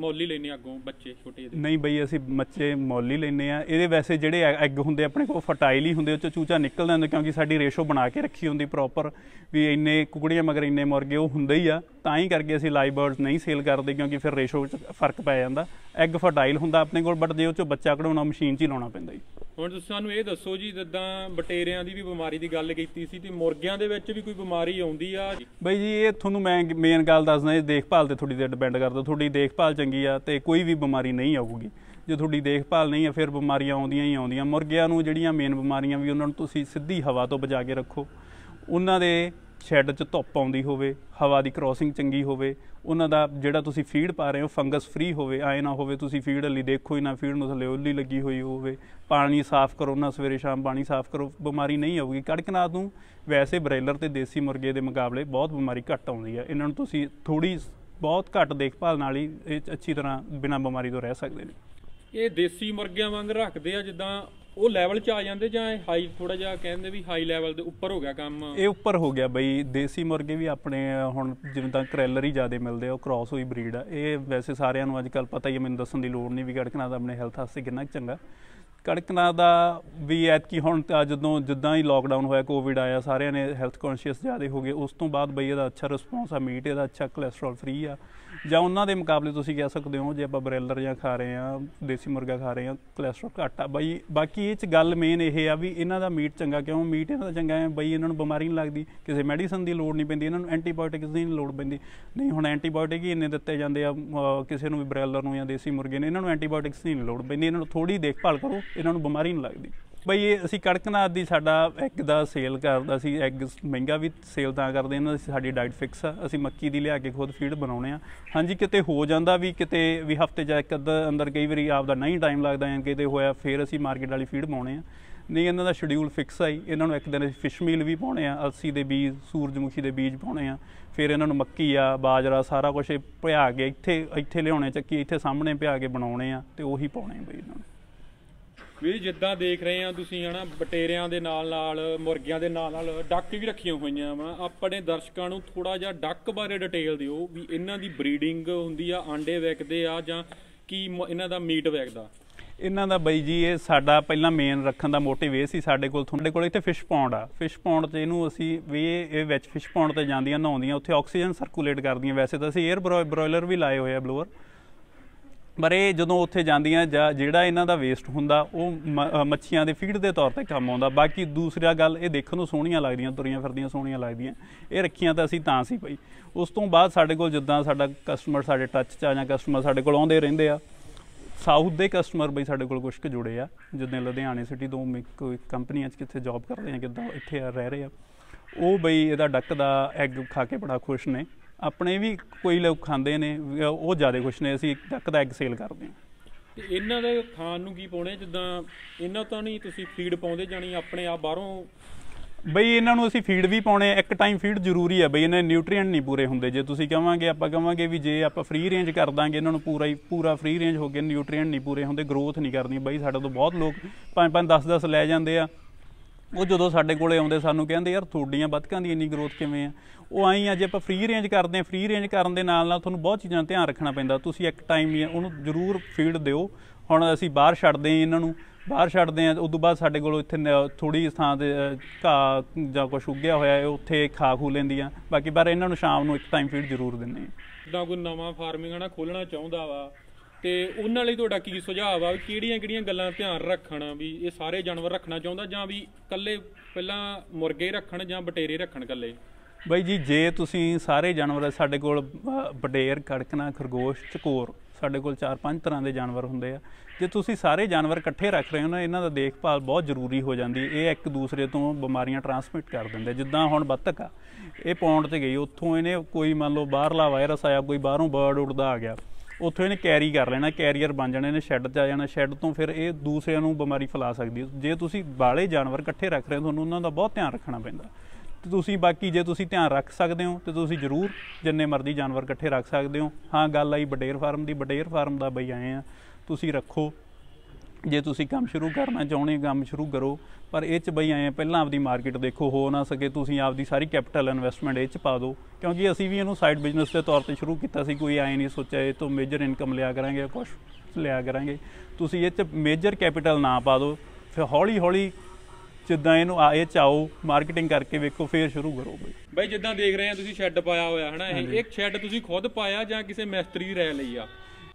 ਮੌਲੀ ਲੈਨੇ ਅੱਗੋਂ ਬੱਚੇ ਛੋਟੇ ਜਿਹੇ ਨਹੀਂ ਬਈ ਅਸੀਂ ਬੱਚੇ ਮੌਲੀ ਲੈਨੇ ਆ ਇਹਦੇ ਵੈਸੇ ਜਿਹੜੇ ਐਗ ਹੁੰਦੇ ਆਪਣੇ ਕੋਲ ਫਰਟਾਈਲ ਹੀ ਹੁੰਦੇ ਉਹ ਚ ਚੂਚਾ ਨਿਕਲਦਾ ਹੁੰਦਾ ਕਿਉਂਕਿ ਸਾਡੀ ਰੇਸ਼ੋ ਬਣਾ ਕੇ ਰੱਖੀ ਹੁੰਦੀ ਪ੍ਰੋਪਰ ਵੀ ਇੰਨੇ ਕੁਕੜੀਆਂ ਮਗਰ ਇੰਨੇ ਮੁਰਗੇ ਉਹ ਹੁੰਦੇ ਹੀ ਆ ਤਾਂ ਹੀ ਕਰਕੇ ਅਸੀਂ ਲਾਈਵ ਬਰਡਸ ਨਹੀਂ ਸੇਲ ਕਰਦੇ ਕਿਉਂਕਿ ਫਿਰ ਰੇਸ਼ੋ ਵਿੱਚ ਫਰਕ ਪੈ ਜਾਂਦਾ ਐਗ ਫਰਟਾਈਲ ਹੁੰਦਾ ਆਪਣੇ ਕੋਲ ਬਟ ਜੇ ਉਹ ਚ ਬੱਚਾ ਕਢਾਉਣਾ ਮਸ਼ੀਨ 'ਚ ਹੀ ਲਾਉਣਾ ਪੈਂਦਾ ਜੀ ਹੁਣ ਤੁਸੀਂ ਸਾਨੂੰ ਇਹ ਦੱਸੋ ਜੀ ਜਿੱਦਾਂ ਬਟੇਰਿਆਂ ਦੀ ਵੀ ਬਿਮਾਰੀ ਦੀ ਗੱਲ ਕੀਤੀ ਸੀ ਤੇ ਮੁਰਗਿਆਂ ਦੇ ਵਿੱਚ ਵੀ ਕੋਈ ਬਿਮਾਰੀ ਆਉਂਦੀ ਆ ਬਈ ਜੀ ਇਹ ਤੁਹਾਨੂੰ ਮੈਂ ਮੇਨ ਗੱਲ ਦੱਸਦਾ ਇਹ ਦੇਖਭਾਲ ਤੇ ਤੁਹਾਡੀ ਤੇ ਡਿਪੈਂਡ ਕਰਦਾ ਤੁਹਾਡੀ ਦੇਖਭਾਲ ਚੰਗੀ ਆ ਤੇ ਕੋਈ ਵੀ ਬਿਮਾਰੀ ਨਹੀਂ ਆਊਗੀ ਜੇ ਤੁਹਾਡੀ ਦੇਖਭਾਲ ਨਹੀਂ ਆ ਫਿਰ ਬਿਮਾਰੀਆਂ ਆਉਂਦੀਆਂ ਹੀ ਆਉਂਦੀਆਂ ਮੁਰਗਿਆਂ ਨੂੰ ਜਿਹੜੀਆਂ ਮੇਨ ਬਿਮਾਰੀਆਂ ਵੀ ਉਹਨਾਂ ਨੂੰ ਤੁਸੀਂ ਸਿੱਧੀ ਹਵਾ ਤੋਂ ਬਚਾ ਕੇ ਰੱਖੋ ਉਹਨਾਂ ਦੇ ਸ਼ੈੱਡ 'ਚ ਧੁੱਪ ਆਉਂਦੀ ਹੋਵੇ ਹਵਾ ਦੀ ਕ੍ਰੋਸਿੰਗ ਚੰਗੀ ਹੋਵੇ ਉਹਨਾਂ ਦਾ ਜਿਹੜਾ ਤੁਸੀਂ ਫੀਡ ਪਾ ਰਹੇ ਹੋ ਫੰਗਸ ਫ੍ਰੀ ਹੋਵੇ ਆਏ ਨਾ ਹੋਵੇ ਤੁਸੀਂ ਫੀਡ ਲਈ ਦੇਖੋ ਹੀ ਨਾ ਫੀਡ ਨੂੰ ਥੱਲੇ ਉੱਲੀ ਲੱਗੀ ਹੋਈ ਹੋਵੇ ਪਾਣੀ ਸਾਫ਼ ਕਰੋ ਨਾ ਸਵੇਰੇ ਸ਼ਾਮ ਪਾਣੀ ਸਾਫ਼ ਕਰੋ ਬਿਮਾਰੀ ਨਹੀਂ ਆਊਗੀ ਕੜਕਨਾਥ ਨੂੰ ਵੈਸੇ ਬ੍ਰੈਲਰ ਤੇ ਦੇਸੀ ਮੁਰਗੇ ਦੇ ਮੁਕਾਬਲੇ ਬਹੁਤ ਬਿਮਾਰੀ ਘੱਟ ਆਉਂਦੀ ਹੈ ਇਹਨਾਂ ਨੂੰ ਤੁਸੀਂ ਥੋੜੀ ਬਹੁਤ ਘੱਟ ਦੇਖਭਾਲ ਨਾਲ ਹੀ ਇਹ ਅੱਛੀ ਤਰ੍ਹਾਂ ਬਿਨਾਂ ਬਿਮਾਰੀ ਤੋਂ ਰਹਿ ਸਕਦੇ ਨੇ ਇਹ ਦੇਸੀ ਮੁਰਗਿਆਂ ਵਾਂਗ ਰੱਖਦੇ ਆ ਜਿੱਦਾਂ ਉਹ ਲੈਵਲ 'ਚ ਆ ਜਾਂਦੇ ਜਾਂ ਹਾਈ ਥੋੜਾ ਜਿਹਾ ਕਹਿੰਦੇ ਵੀ ਹਾਈ ਲੈਵਲ ਦੇ ਉੱਪਰ ਹੋ ਗਿਆ ਕੰਮ ਇਹ ਉੱਪਰ ਹੋ ਗਿਆ ਬਈ ਦੇਸੀ ਮੁਰਗੇ ਵੀ ਆਪਣੇ ਹੁਣ ਜਿਵੇਂ ਤਾਂ ਕ੍ਰੈਲਰ ਹੀ ਜ਼ਿਆਦਾ ਮਿਲਦੇ ਆ ਉਹ ਕ੍ਰਾਸ ਹੋਈ ਬਰੀਡ ਆ ਇਹ ਵੈਸੇ ਸਾਰਿਆਂ ਨੂੰ ਅੱਜ ਕੱਲ ਪਤਾ ਹੀ ਹੈ ਮੈਨੂੰ ਦੱਸਣ ਦੀ ਲੋੜ ਨਹੀਂ ਵੀ ਕੜਕਨਾ ਦਾ ਆਪਣੇ ਹੈਲਥ ਹਾਸੇ ਕਿੰਨਾ ਚੰਗਾ ਕੜਕਨਾ ਦਾ ਵੀ ਐਤਕੀ ਹੁਣ ਜਦੋਂ ਜਿੱਦਾਂ ਹੀ ਲਾਕਡਾਊਨ ਹੋਇਆ ਕੋਵਿਡ ਆਇਆ ਸਾਰਿਆਂ ਨੇ ਹੈਲਥ ਕੌਨਸ਼ੀਅਸ ਜ਼ਿਆਦਾ ਹੋ ਗਏ ਉਸ ਤੋਂ ਬਾਅਦ ਬਈ ਇਹਦਾ ਅੱਛਾ ਰਿਸਪੌਂਸ ਆ ਮੀਟ ਇਹਦਾ ਅੱਛਾ ਕੋਲੇਸਟ੍ਰੋਲ ਫ੍ਰੀ ਆ ਜਾਂ ਉਹਨਾਂ ਦੇ ਮੁਕਾਬਲੇ ਤੁਸੀਂ ਕਹਿ ਸਕਦੇ ਹੋ ਜੇ ਆਪਾਂ ਬ੍ਰੈਲਰ ਜਾਂ ਖਾ ਰਹੇ ਆ ਦੇਸੀ ਮੁਰਗਾ ਖਾ ਰਹੇ ਆ ਕੋਲੇਸਟ੍ਰੋਲ ਘੱਟ ਆ ਬਈ ਬਾਕੀ ਇਹ ਚ ਗੱਲ ਮੇਨ ਇਹ ਆ ਵੀ ਇਹਨਾਂ ਦਾ ਮੀਟ ਚੰਗਾ ਕਿਉਂ ਮੀਟ ਇਹਨਾਂ ਦਾ ਚੰਗਾ ਹੈ ਬਈ ਇਹਨਾਂ ਨੂੰ ਬਿਮਾਰੀ ਨਹੀਂ ਲੱਗਦੀ ਕਿਸੇ ਮੈਡੀਸਨ ਦੀ ਲੋੜ ਨਹੀਂ ਪੈਂਦੀ ਇਹਨਾਂ ਨੂੰ ਐਂਟੀਬਾਇਓਟਿਕਸ ਦੀ ਨਹੀਂ ਲੋੜ ਪੈਂਦੀ ਨਹੀਂ ਹੁਣ ਐਂਟੀਬਾਇਓਟਿਕ ਹੀ ਇੰਨੇ ਦਿੱਤੇ ਜਾਂਦੇ ਆ ਕਿਸੇ ਨੂੰ ਵੀ ਬ੍ਰੈਲਰ ਨੂੰ ਜਾਂ ਦੇਸੀ ਮੁਰਗੇ ਨੇ ਇਹਨਾਂ ਨੂੰ ਐਂਟੀਬਾਇਓਟਿਕਸ ਦੀ ਨਹੀਂ ਲੋੜ ਪੈਂਦੀ ਇਹਨਾਂ ਨੂੰ ਥੋੜੀ ਦੇਖਭਾਲ ਕਰੋ ਇਹਨਾਂ ਨੂੰ ਬਿਮਾਰੀ ਨਹੀਂ ਲੱਗਦੀ ਬਈ ਅਸੀਂ ਕੜਕਨਾਥ ਦੀ ਸਾਡਾ ਐਗ ਦਾ ਸੇਲ ਕਰਦਾ ਸੀ ਐਗ ਮਹਿੰਗਾ ਵੀ ਸੇਲ ਤਾਂ ਕਰਦੇ ਇਹਨਾਂ ਦੀ ਸਾਡੀ ਡਾਈਟ ਫਿਕਸ ਆ ਅਸੀਂ ਮੱਕੀ ਦੀ ਲਿਆ ਕੇ ਖੁਦ ਫੀਡ ਬਣਾਉਨੇ ਆ ਹਾਂਜੀ ਕਿਤੇ ਹੋ ਜਾਂਦਾ ਵੀ ਕਿਤੇ ਵੀ ਹਫਤੇ ਜਾਂ ਇੱਕ ਅੱਧ ਅੰਦਰ ਕਈ ਵਾਰੀ ਆਪ ਦਾ ਨਹੀਂ ਟਾਈਮ ਲੱਗਦਾ ਜਾਂ ਕਿਤੇ ਹੋਇਆ ਫੇਰ ਅਸੀਂ ਮਾਰਕੀਟ ਵਾਲੀ ਫੀਡ ਪਾਉਨੇ ਆ ਨਹੀਂ ਇਹਨਾਂ ਦਾ ਸ਼ਡਿਊਲ ਫਿਕਸ ਆ ਇਹਨਾਂ ਨੂੰ ਇੱਕ ਦਿਨ ਅਸੀਂ ਫਿਸ਼ ਮੀਲ ਵੀ ਪਾਉਨੇ ਆ ਅਲਸੀ ਦੇ ਬੀਜ ਸੂਰਜਮੁਖੀ ਦੇ ਬੀਜ ਪਾਉਨੇ ਆ ਫਿਰ ਇਹਨਾਂ ਨੂੰ ਮੱਕੀ ਆ ਬਾਜਰਾ ਸਾਰਾ ਕੁਝ ਭਿਆ ਕੇ ਇੱਥੇ ਇੱਥੇ ਲਿਆਉਣੇ ਚੱਕੀ ਇੱਥੇ ਸਾਹਮਣੇ ਭਿਆ ਕੇ ਬਣਾਉਨੇ ਆ ਤੇ ਉਹੀ ਪਾਉਨੇ ਬਈ ਇਹਨਾਂ ਨੂੰ ਵੀ ਜਿੱਦਾਂ ਦੇਖ ਰਹੇ ਆ ਤੁਸੀਂ ਹਨਾ ਬਟੇਰਿਆਂ ਦੇ ਨਾਲ ਨਾਲ ਮੁਰਗੀਆਂ ਦੇ ਨਾਲ ਨਾਲ ਡੱਕ ਵੀ ਰੱਖੀਆਂ ਹੋਈਆਂ ਵਾ ਆਪਣੇ ਦਰਸ਼ਕਾਂ ਨੂੰ ਥੋੜਾ ਜਿਹਾ ਡੱਕ ਬਾਰੇ ਡਿਟੇਲ ਦਿਓ ਵੀ ਇਹਨਾਂ ਦੀ ਬਰੀਡਿੰਗ ਹੁੰਦੀ ਆ ਆਂਡੇ ਵੇਖਦੇ ਆ ਜਾਂ ਕੀ ਇਹਨਾਂ ਦਾ ਮੀਟ ਵੇਖਦਾ ਇਹਨਾਂ ਦਾ ਬਈ ਜੀ ਇਹ ਸਾਡਾ ਪਹਿਲਾਂ ਮੇਨ ਰੱਖਣ ਦਾ ਮੋਟਿਵ ਇਹ ਸੀ ਸਾਡੇ ਕੋਲ ਤੁਹਾਡੇ ਕੋਲ ਇੱਥੇ ਫਿਸ਼ ਪੌਂਡ ਆ ਫਿਸ਼ ਪੌਂਡ ਤੇ ਇਹਨੂੰ ਅਸੀਂ ਵੀ ਇਹ ਵਿੱਚ ਫਿਸ਼ ਪੌਂਡ ਤੇ ਜਾਂਦੀਆਂ ਨਹਾਉਂਦੀਆਂ ਉੱਥੇ ਆਕਸੀਜਨ ਸਰਕੂਲੇਟ ਕਰਦੀਆਂ ਵੈਸੇ ਤਾਂ ਅਸੀਂ 에ਅਰ ਬ੍ਰੋਇਲਰ ਵੀ ਲਾਏ ਹੋਏ ਆ ਬਲੂਅਰ ਪਰ ਇਹ ਜਦੋਂ ਉੱਥੇ ਜਾਂਦੀਆਂ ਜਿਹੜਾ ਇਹਨਾਂ ਦਾ ਵੇਸਟ ਹੁੰਦਾ ਉਹ ਮੱਛੀਆਂ ਦੇ ਫੀਡ ਦੇ ਤੌਰ ਤੇ ਕੰਮ ਆਉਂਦਾ ਬਾਕੀ ਦੂਸਰੀਆ ਗੱਲ ਇਹ ਦੇਖਣ ਨੂੰ ਸੋਹਣੀਆਂ ਲੱਗਦੀਆਂ ਤੁਰੀਆਂ ਫਿਰਦੀਆਂ ਸੋਹਣੀਆਂ ਲੱਗਦੀਆਂ ਇਹ ਰੱਖੀਆਂ ਤਾਂ ਅਸੀਂ ਤਾਂ ਸੀ ਭਾਈ ਉਸ ਤੋਂ ਬਾਅਦ ਸਾਡੇ ਕੋਲ ਜਿੱਦਾਂ ਸਾਡਾ ਕਸਟਮਰ ਸਾਡੇ ਟੱਚ 'ਚ ਆ ਜਾਂ ਕਸਟਮਰ ਸਾਡੇ ਕੋਲ ਆਉਂਦੇ ਰਹਿੰਦੇ ਆ ਸਾਊਥ ਦੇ ਕਸਟਮਰ ਬਈ ਸਾਡੇ ਕੋਲ ਕੁਝ ਕੁ ਜੁੜੇ ਆ ਜਿੱਦਾਂ ਲੁਧਿਆਣੇ ਸਿਟੀ ਤੋਂ ਇੱਕ ਕੰਪਨੀਆਂ 'ਚ ਕਿੱਥੇ ਜੌਬ ਕਰਦੇ ਆ ਕਿੱਦਾਂ ਇੱਥੇ ਰਹਿ ਰਹੇ ਆ ਉਹ ਬਈ ਇਹਦਾ ਡੱਕ ਦਾ ਐਗ ਖਾ ਕੇ ਬੜਾ ਖੁਸ਼ ਨੇ ਆਪਣੇ ਵੀ ਕੋਈ ਲੋਕ ਖਾਂਦੇ ਨੇ ਉਹ ਜ਼ਿਆਦਾ ਖੁਸ਼ ਨੇ ਅਸੀਂ ਡੱਕ ਦਾ ਐਗ ਸੇਲ ਕਰਦੇ ਹਾਂ ਤੇ ਇਹਨਾਂ ਦੇ ਖਾਣ ਨੂੰ ਕੀ ਪਾਉਣੇ ਜਿੱਦਾਂ ਇਹਨਾਂ ਤੋਂ ਨਹੀਂ ਤੁਸੀਂ ਫੀਡ ਪਾਉਂਦੇ ਜਾਨੀ ਆਪਣੇ ਆਪ ਬਾਹਰੋਂ ਬਈ ਇਹਨਾਂ ਨੂੰ ਅਸੀਂ ਫੀਡ ਵੀ ਪਾਉਣੇ ਇੱਕ ਟਾਈਮ ਫੀਡ ਜ਼ਰੂਰੀ ਹੈ ਬਈ ਇਹਨਾਂ ਦੇ ਨਿਊਟ੍ਰੀਐਂਟ ਨਹੀਂ ਪੂਰੇ ਹੁੰਦੇ ਜੇ ਤੁਸੀਂ ਕਹਾਂਗੇ ਆਪਾਂ ਕਹਾਂਗੇ ਵੀ ਜੇ ਆਪਾਂ ਫ੍ਰੀ ਰੇਂਜ ਕਰ ਦਾਂਗੇ ਇਹਨਾਂ ਨੂੰ ਪੂਰਾ ਹੀ ਪੂਰਾ ਫ੍ਰੀ ਰੇਂਜ ਹੋ ਕੇ ਨਿਊਟ੍ਰੀਐਂਟ ਨਹੀਂ ਪੂਰੇ ਹੁੰਦੇ ਗਰੋਥ ਨਹੀਂ ਕਰਦੀ ਬਈ ਸਾਡੇ ਤੋਂ ਬਹੁਤ ਲੋਕ ਪੰਜ ਪੰਜ 10 10 ਲੈ ਜਾਂਦੇ ਆ ਉਹ ਜਦੋਂ ਸਾਡੇ ਕੋਲੇ ਆਉਂਦੇ ਸਾਨੂੰ ਕਹਿੰਦੇ ਯਾਰ ਤੁਹਾਡੀਆਂ ਬਤਕਾਂ ਦੀ ਇੰਨੀ ਗਰੋਥ ਕਿਵੇਂ ਆ ਉਹ ਆਈ ਆ ਜੇ ਆਪਾਂ ਫ੍ਰੀ ਰੇਂਜ ਕਰਦੇ ਆ ਫ੍ਰੀ ਰੇਂਜ ਕਰਨ ਦੇ ਨਾਲ ਨਾਲ ਤੁਹਾਨੂੰ ਬਹੁਤ ਚੀਜ਼ਾਂ ਧਿਆਨ ਰੱਖਣਾ ਪੈਂਦਾ ਤੁਸੀਂ ਇੱਕ ਟਾਈਮ ਹੀ ਉਹਨੂੰ ਜ਼ਰੂਰ ਫੀਡ ਦਿਓ ਹੁਣ ਅਸੀਂ ਬਾਹਰ ਛੱਡਦੇ ਆ ਇਹਨਾਂ ਨੂੰ ਬਾਹਰ ਛੱਡਦੇ ਆ ਉਸ ਤੋਂ ਬਾਅਦ ਸਾਡੇ ਕੋਲ ਇੱਥੇ ਥੋੜੀ ਥਾਂ ਤੇ ਘਾ ਜਾਂ ਕੁਝ ਉੱਗਿਆ ਹੋਇਆ ਹੈ ਉੱਥੇ ਖਾ ਖੂ ਲੈਂਦੀਆਂ ਬਾਕੀ ਬਾਰ ਇਹਨਾਂ ਨੂੰ ਸ਼ਾਮ ਨੂੰ ਇੱਕ ਟਾਈਮ ਫੀਡ ਜ਼ਰੂਰ ਦਿੰਨੇ ਆ ਜਦੋਂ ਕੋਈ ਨਵਾਂ ਫਾਰਮਿੰਗ ਹਨਾ ਖੋਲਣਾ ਚਾਹੁੰਦਾ ਵਾ ਤੇ ਉਹਨਾਂ ਲਈ ਤੁਹਾਡਾ ਕੀ ਸੁਝਾਅ ਆ ਕਿਹੜੀਆਂ ਕਿਹੜੀਆਂ ਗੱਲਾਂ ਧਿਆਨ ਰੱਖਣਾ ਵੀ ਇਹ ਸਾਰੇ ਜਾਨਵਰ ਰੱਖਣਾ ਚਾਹੁੰਦਾ ਜਾਂ ਵੀ ਇਕੱਲੇ ਪਹਿਲਾਂ ਮੁਰਗੇ ਰੱਖਣ ਜਾਂ ਬਟੇਰੇ ਰੱਖਣ ਇਕੱਲੇ ਬਾਈ ਜੀ ਜੇ ਤੁਸੀਂ ਸਾਰੇ ਜਾਨਵਰ ਸਾਡੇ ਕੋਲ ਬਟੇਰ ਕੜਕਣਾ ਖਰਗੋਸ਼ ਚਕੋਰ ਸਾਡੇ ਕੋਲ 4-5 ਤਰ੍ਹਾਂ ਦੇ ਜਾਨਵਰ ਹੁੰਦੇ ਆ ਜੇ ਤੁਸੀਂ ਸਾਰੇ ਜਾਨਵਰ ਇਕੱਠੇ ਰੱਖ ਰਹੇ ਹੋ ਨਾ ਇਹਨਾਂ ਦਾ ਦੇਖਭਾਲ ਬਹੁਤ ਜ਼ਰੂਰੀ ਹੋ ਜਾਂਦੀ ਇਹ ਇੱਕ ਦੂਸਰੇ ਤੋਂ ਬਿਮਾਰੀਆਂ ਟਰਾਂਸਮਿਟ ਕਰ ਦਿੰਦੇ ਜਿੱਦਾਂ ਹੁਣ ਬੱਤਕ ਆ ਇਹ ਪੌਂਡ ਤੇ ਗਈ ਉੱਥੋਂ ਇਹਨੇ ਕੋਈ ਮੰਨ ਲਓ ਬਾਹਰਲਾ ਵਾਇਰਸ ਆਇਆ ਕੋਈ ਬਾਹਰੋਂ ਬਰਡ ਉੱਡਦਾ ਆ ਗਿਆ ਉੱਥੋਂ ਇਹਨੇ ਕੈਰੀ ਕਰ ਲੈਣਾ ਕੈਰੀਅਰ ਬਣ ਜਾਣੇ ਨੇ ਸ਼ੈੱਡ 'ਚ ਆ ਜਾਣਾ ਸ਼ੈੱਡ ਤੋਂ ਫਿਰ ਇਹ ਦੂਸਰਿਆਂ ਨੂੰ ਬਿਮਾਰੀ ਫੈਲਾ ਸਕਦੀ ਹੈ ਜੇ ਤੁਸੀਂ ਬਾਲੇ ਜਾਨਵਰ ਇਕੱਠੇ ਰੱਖ ਰਹੇ ਹੋ ਤੁਹਾਨੂੰ ਉਹਨਾਂ ਦਾ ਬਹੁਤ ਧਿਆਨ ਰੱਖਣਾ ਪੈਂਦਾ ਤੇ ਤੁਸੀਂ ਬਾਕੀ ਜੇ ਤੁਸੀਂ ਧਿਆਨ ਰੱਖ ਸਕਦੇ ਹੋ ਤੇ ਤੁਸੀਂ ਜ਼ਰੂਰ ਜਿੰਨੇ ਮਰਜ਼ੀ ਜਾਨਵਰ ਇਕੱਠੇ ਰੱਖ ਸਕਦੇ ਹੋ ਹਾਂ ਗੱਲ ਆਈ ਬਡੇਰ ਫਾਰਮ ਦੀ ਬਡੇਰ ਫਾਰਮ ਦਾ ਬਈ ਆਏ ਆ ਤੁਸੀਂ ਰੱਖੋ ਜੇ ਤੁਸੀਂ ਕੰਮ ਸ਼ੁਰੂ ਕਰਨਾ ਚਾਹੁੰਦੇ ਕੰਮ ਸ਼ੁਰੂ ਕਰੋ ਪਰ ਇਹ ਚ ਬਈ ਆਏ ਪਹਿਲਾਂ ਆਪਦੀ ਮਾਰਕੀਟ ਦੇਖੋ ਹੋ ਨਾ ਸਕੇ ਤੁਸੀਂ ਆਪਦੀ ਸਾਰੀ ਕੈਪੀਟਲ ਇਨਵੈਸਟਮੈਂਟ ਇਹ ਚ ਪਾ ਦਿਓ ਕਿਉਂਕਿ ਅਸੀਂ ਵੀ ਇਹਨੂੰ ਸਾਈਡ ਬਿਜ਼ਨਸ ਦੇ ਤੌਰ ਤੇ ਸ਼ੁਰੂ ਕੀਤਾ ਸੀ ਕੋਈ ਆਏ ਨਹੀਂ ਸੋਚਿਆ ਇਹ ਤੋਂ ਮੇਜਰ ਇਨਕਮ ਲਿਆ ਕਰਾਂਗੇ ਕੁਝ ਲਿਆ ਕਰਾਂਗੇ ਤੁਸੀਂ ਇਹ ਚ ਮੇਜਰ ਕੈਪੀਟਲ ਨਾ ਪਾ ਦਿਓ ਫਿਰ ਹੌਲੀ ਹੌਲੀ ਜਿੱਦਾਂ ਇਹਨੂੰ ਆਏ ਚਾਓ ਮਾਰਕੀਟਿੰਗ ਕਰਕੇ ਵੇਖੋ ਫੇਰ ਸ਼ੁਰੂ ਕਰੋ ਬਈ ਬਈ ਜਿੱਦਾਂ ਦੇਖ ਰਹੇ ਆ ਤੁਸੀਂ ਸ਼ੈੱਡ ਪਾਇਆ ਹੋਇਆ ਹਨਾ ਇਹ ਇੱਕ ਸ਼ੈੱਡ ਤੁਸੀਂ ਖੁਦ ਪਾਇਆ ਜਾਂ ਕਿਸੇ ਮਿਸਤਰੀ ਰੈ ਲਈ ਆ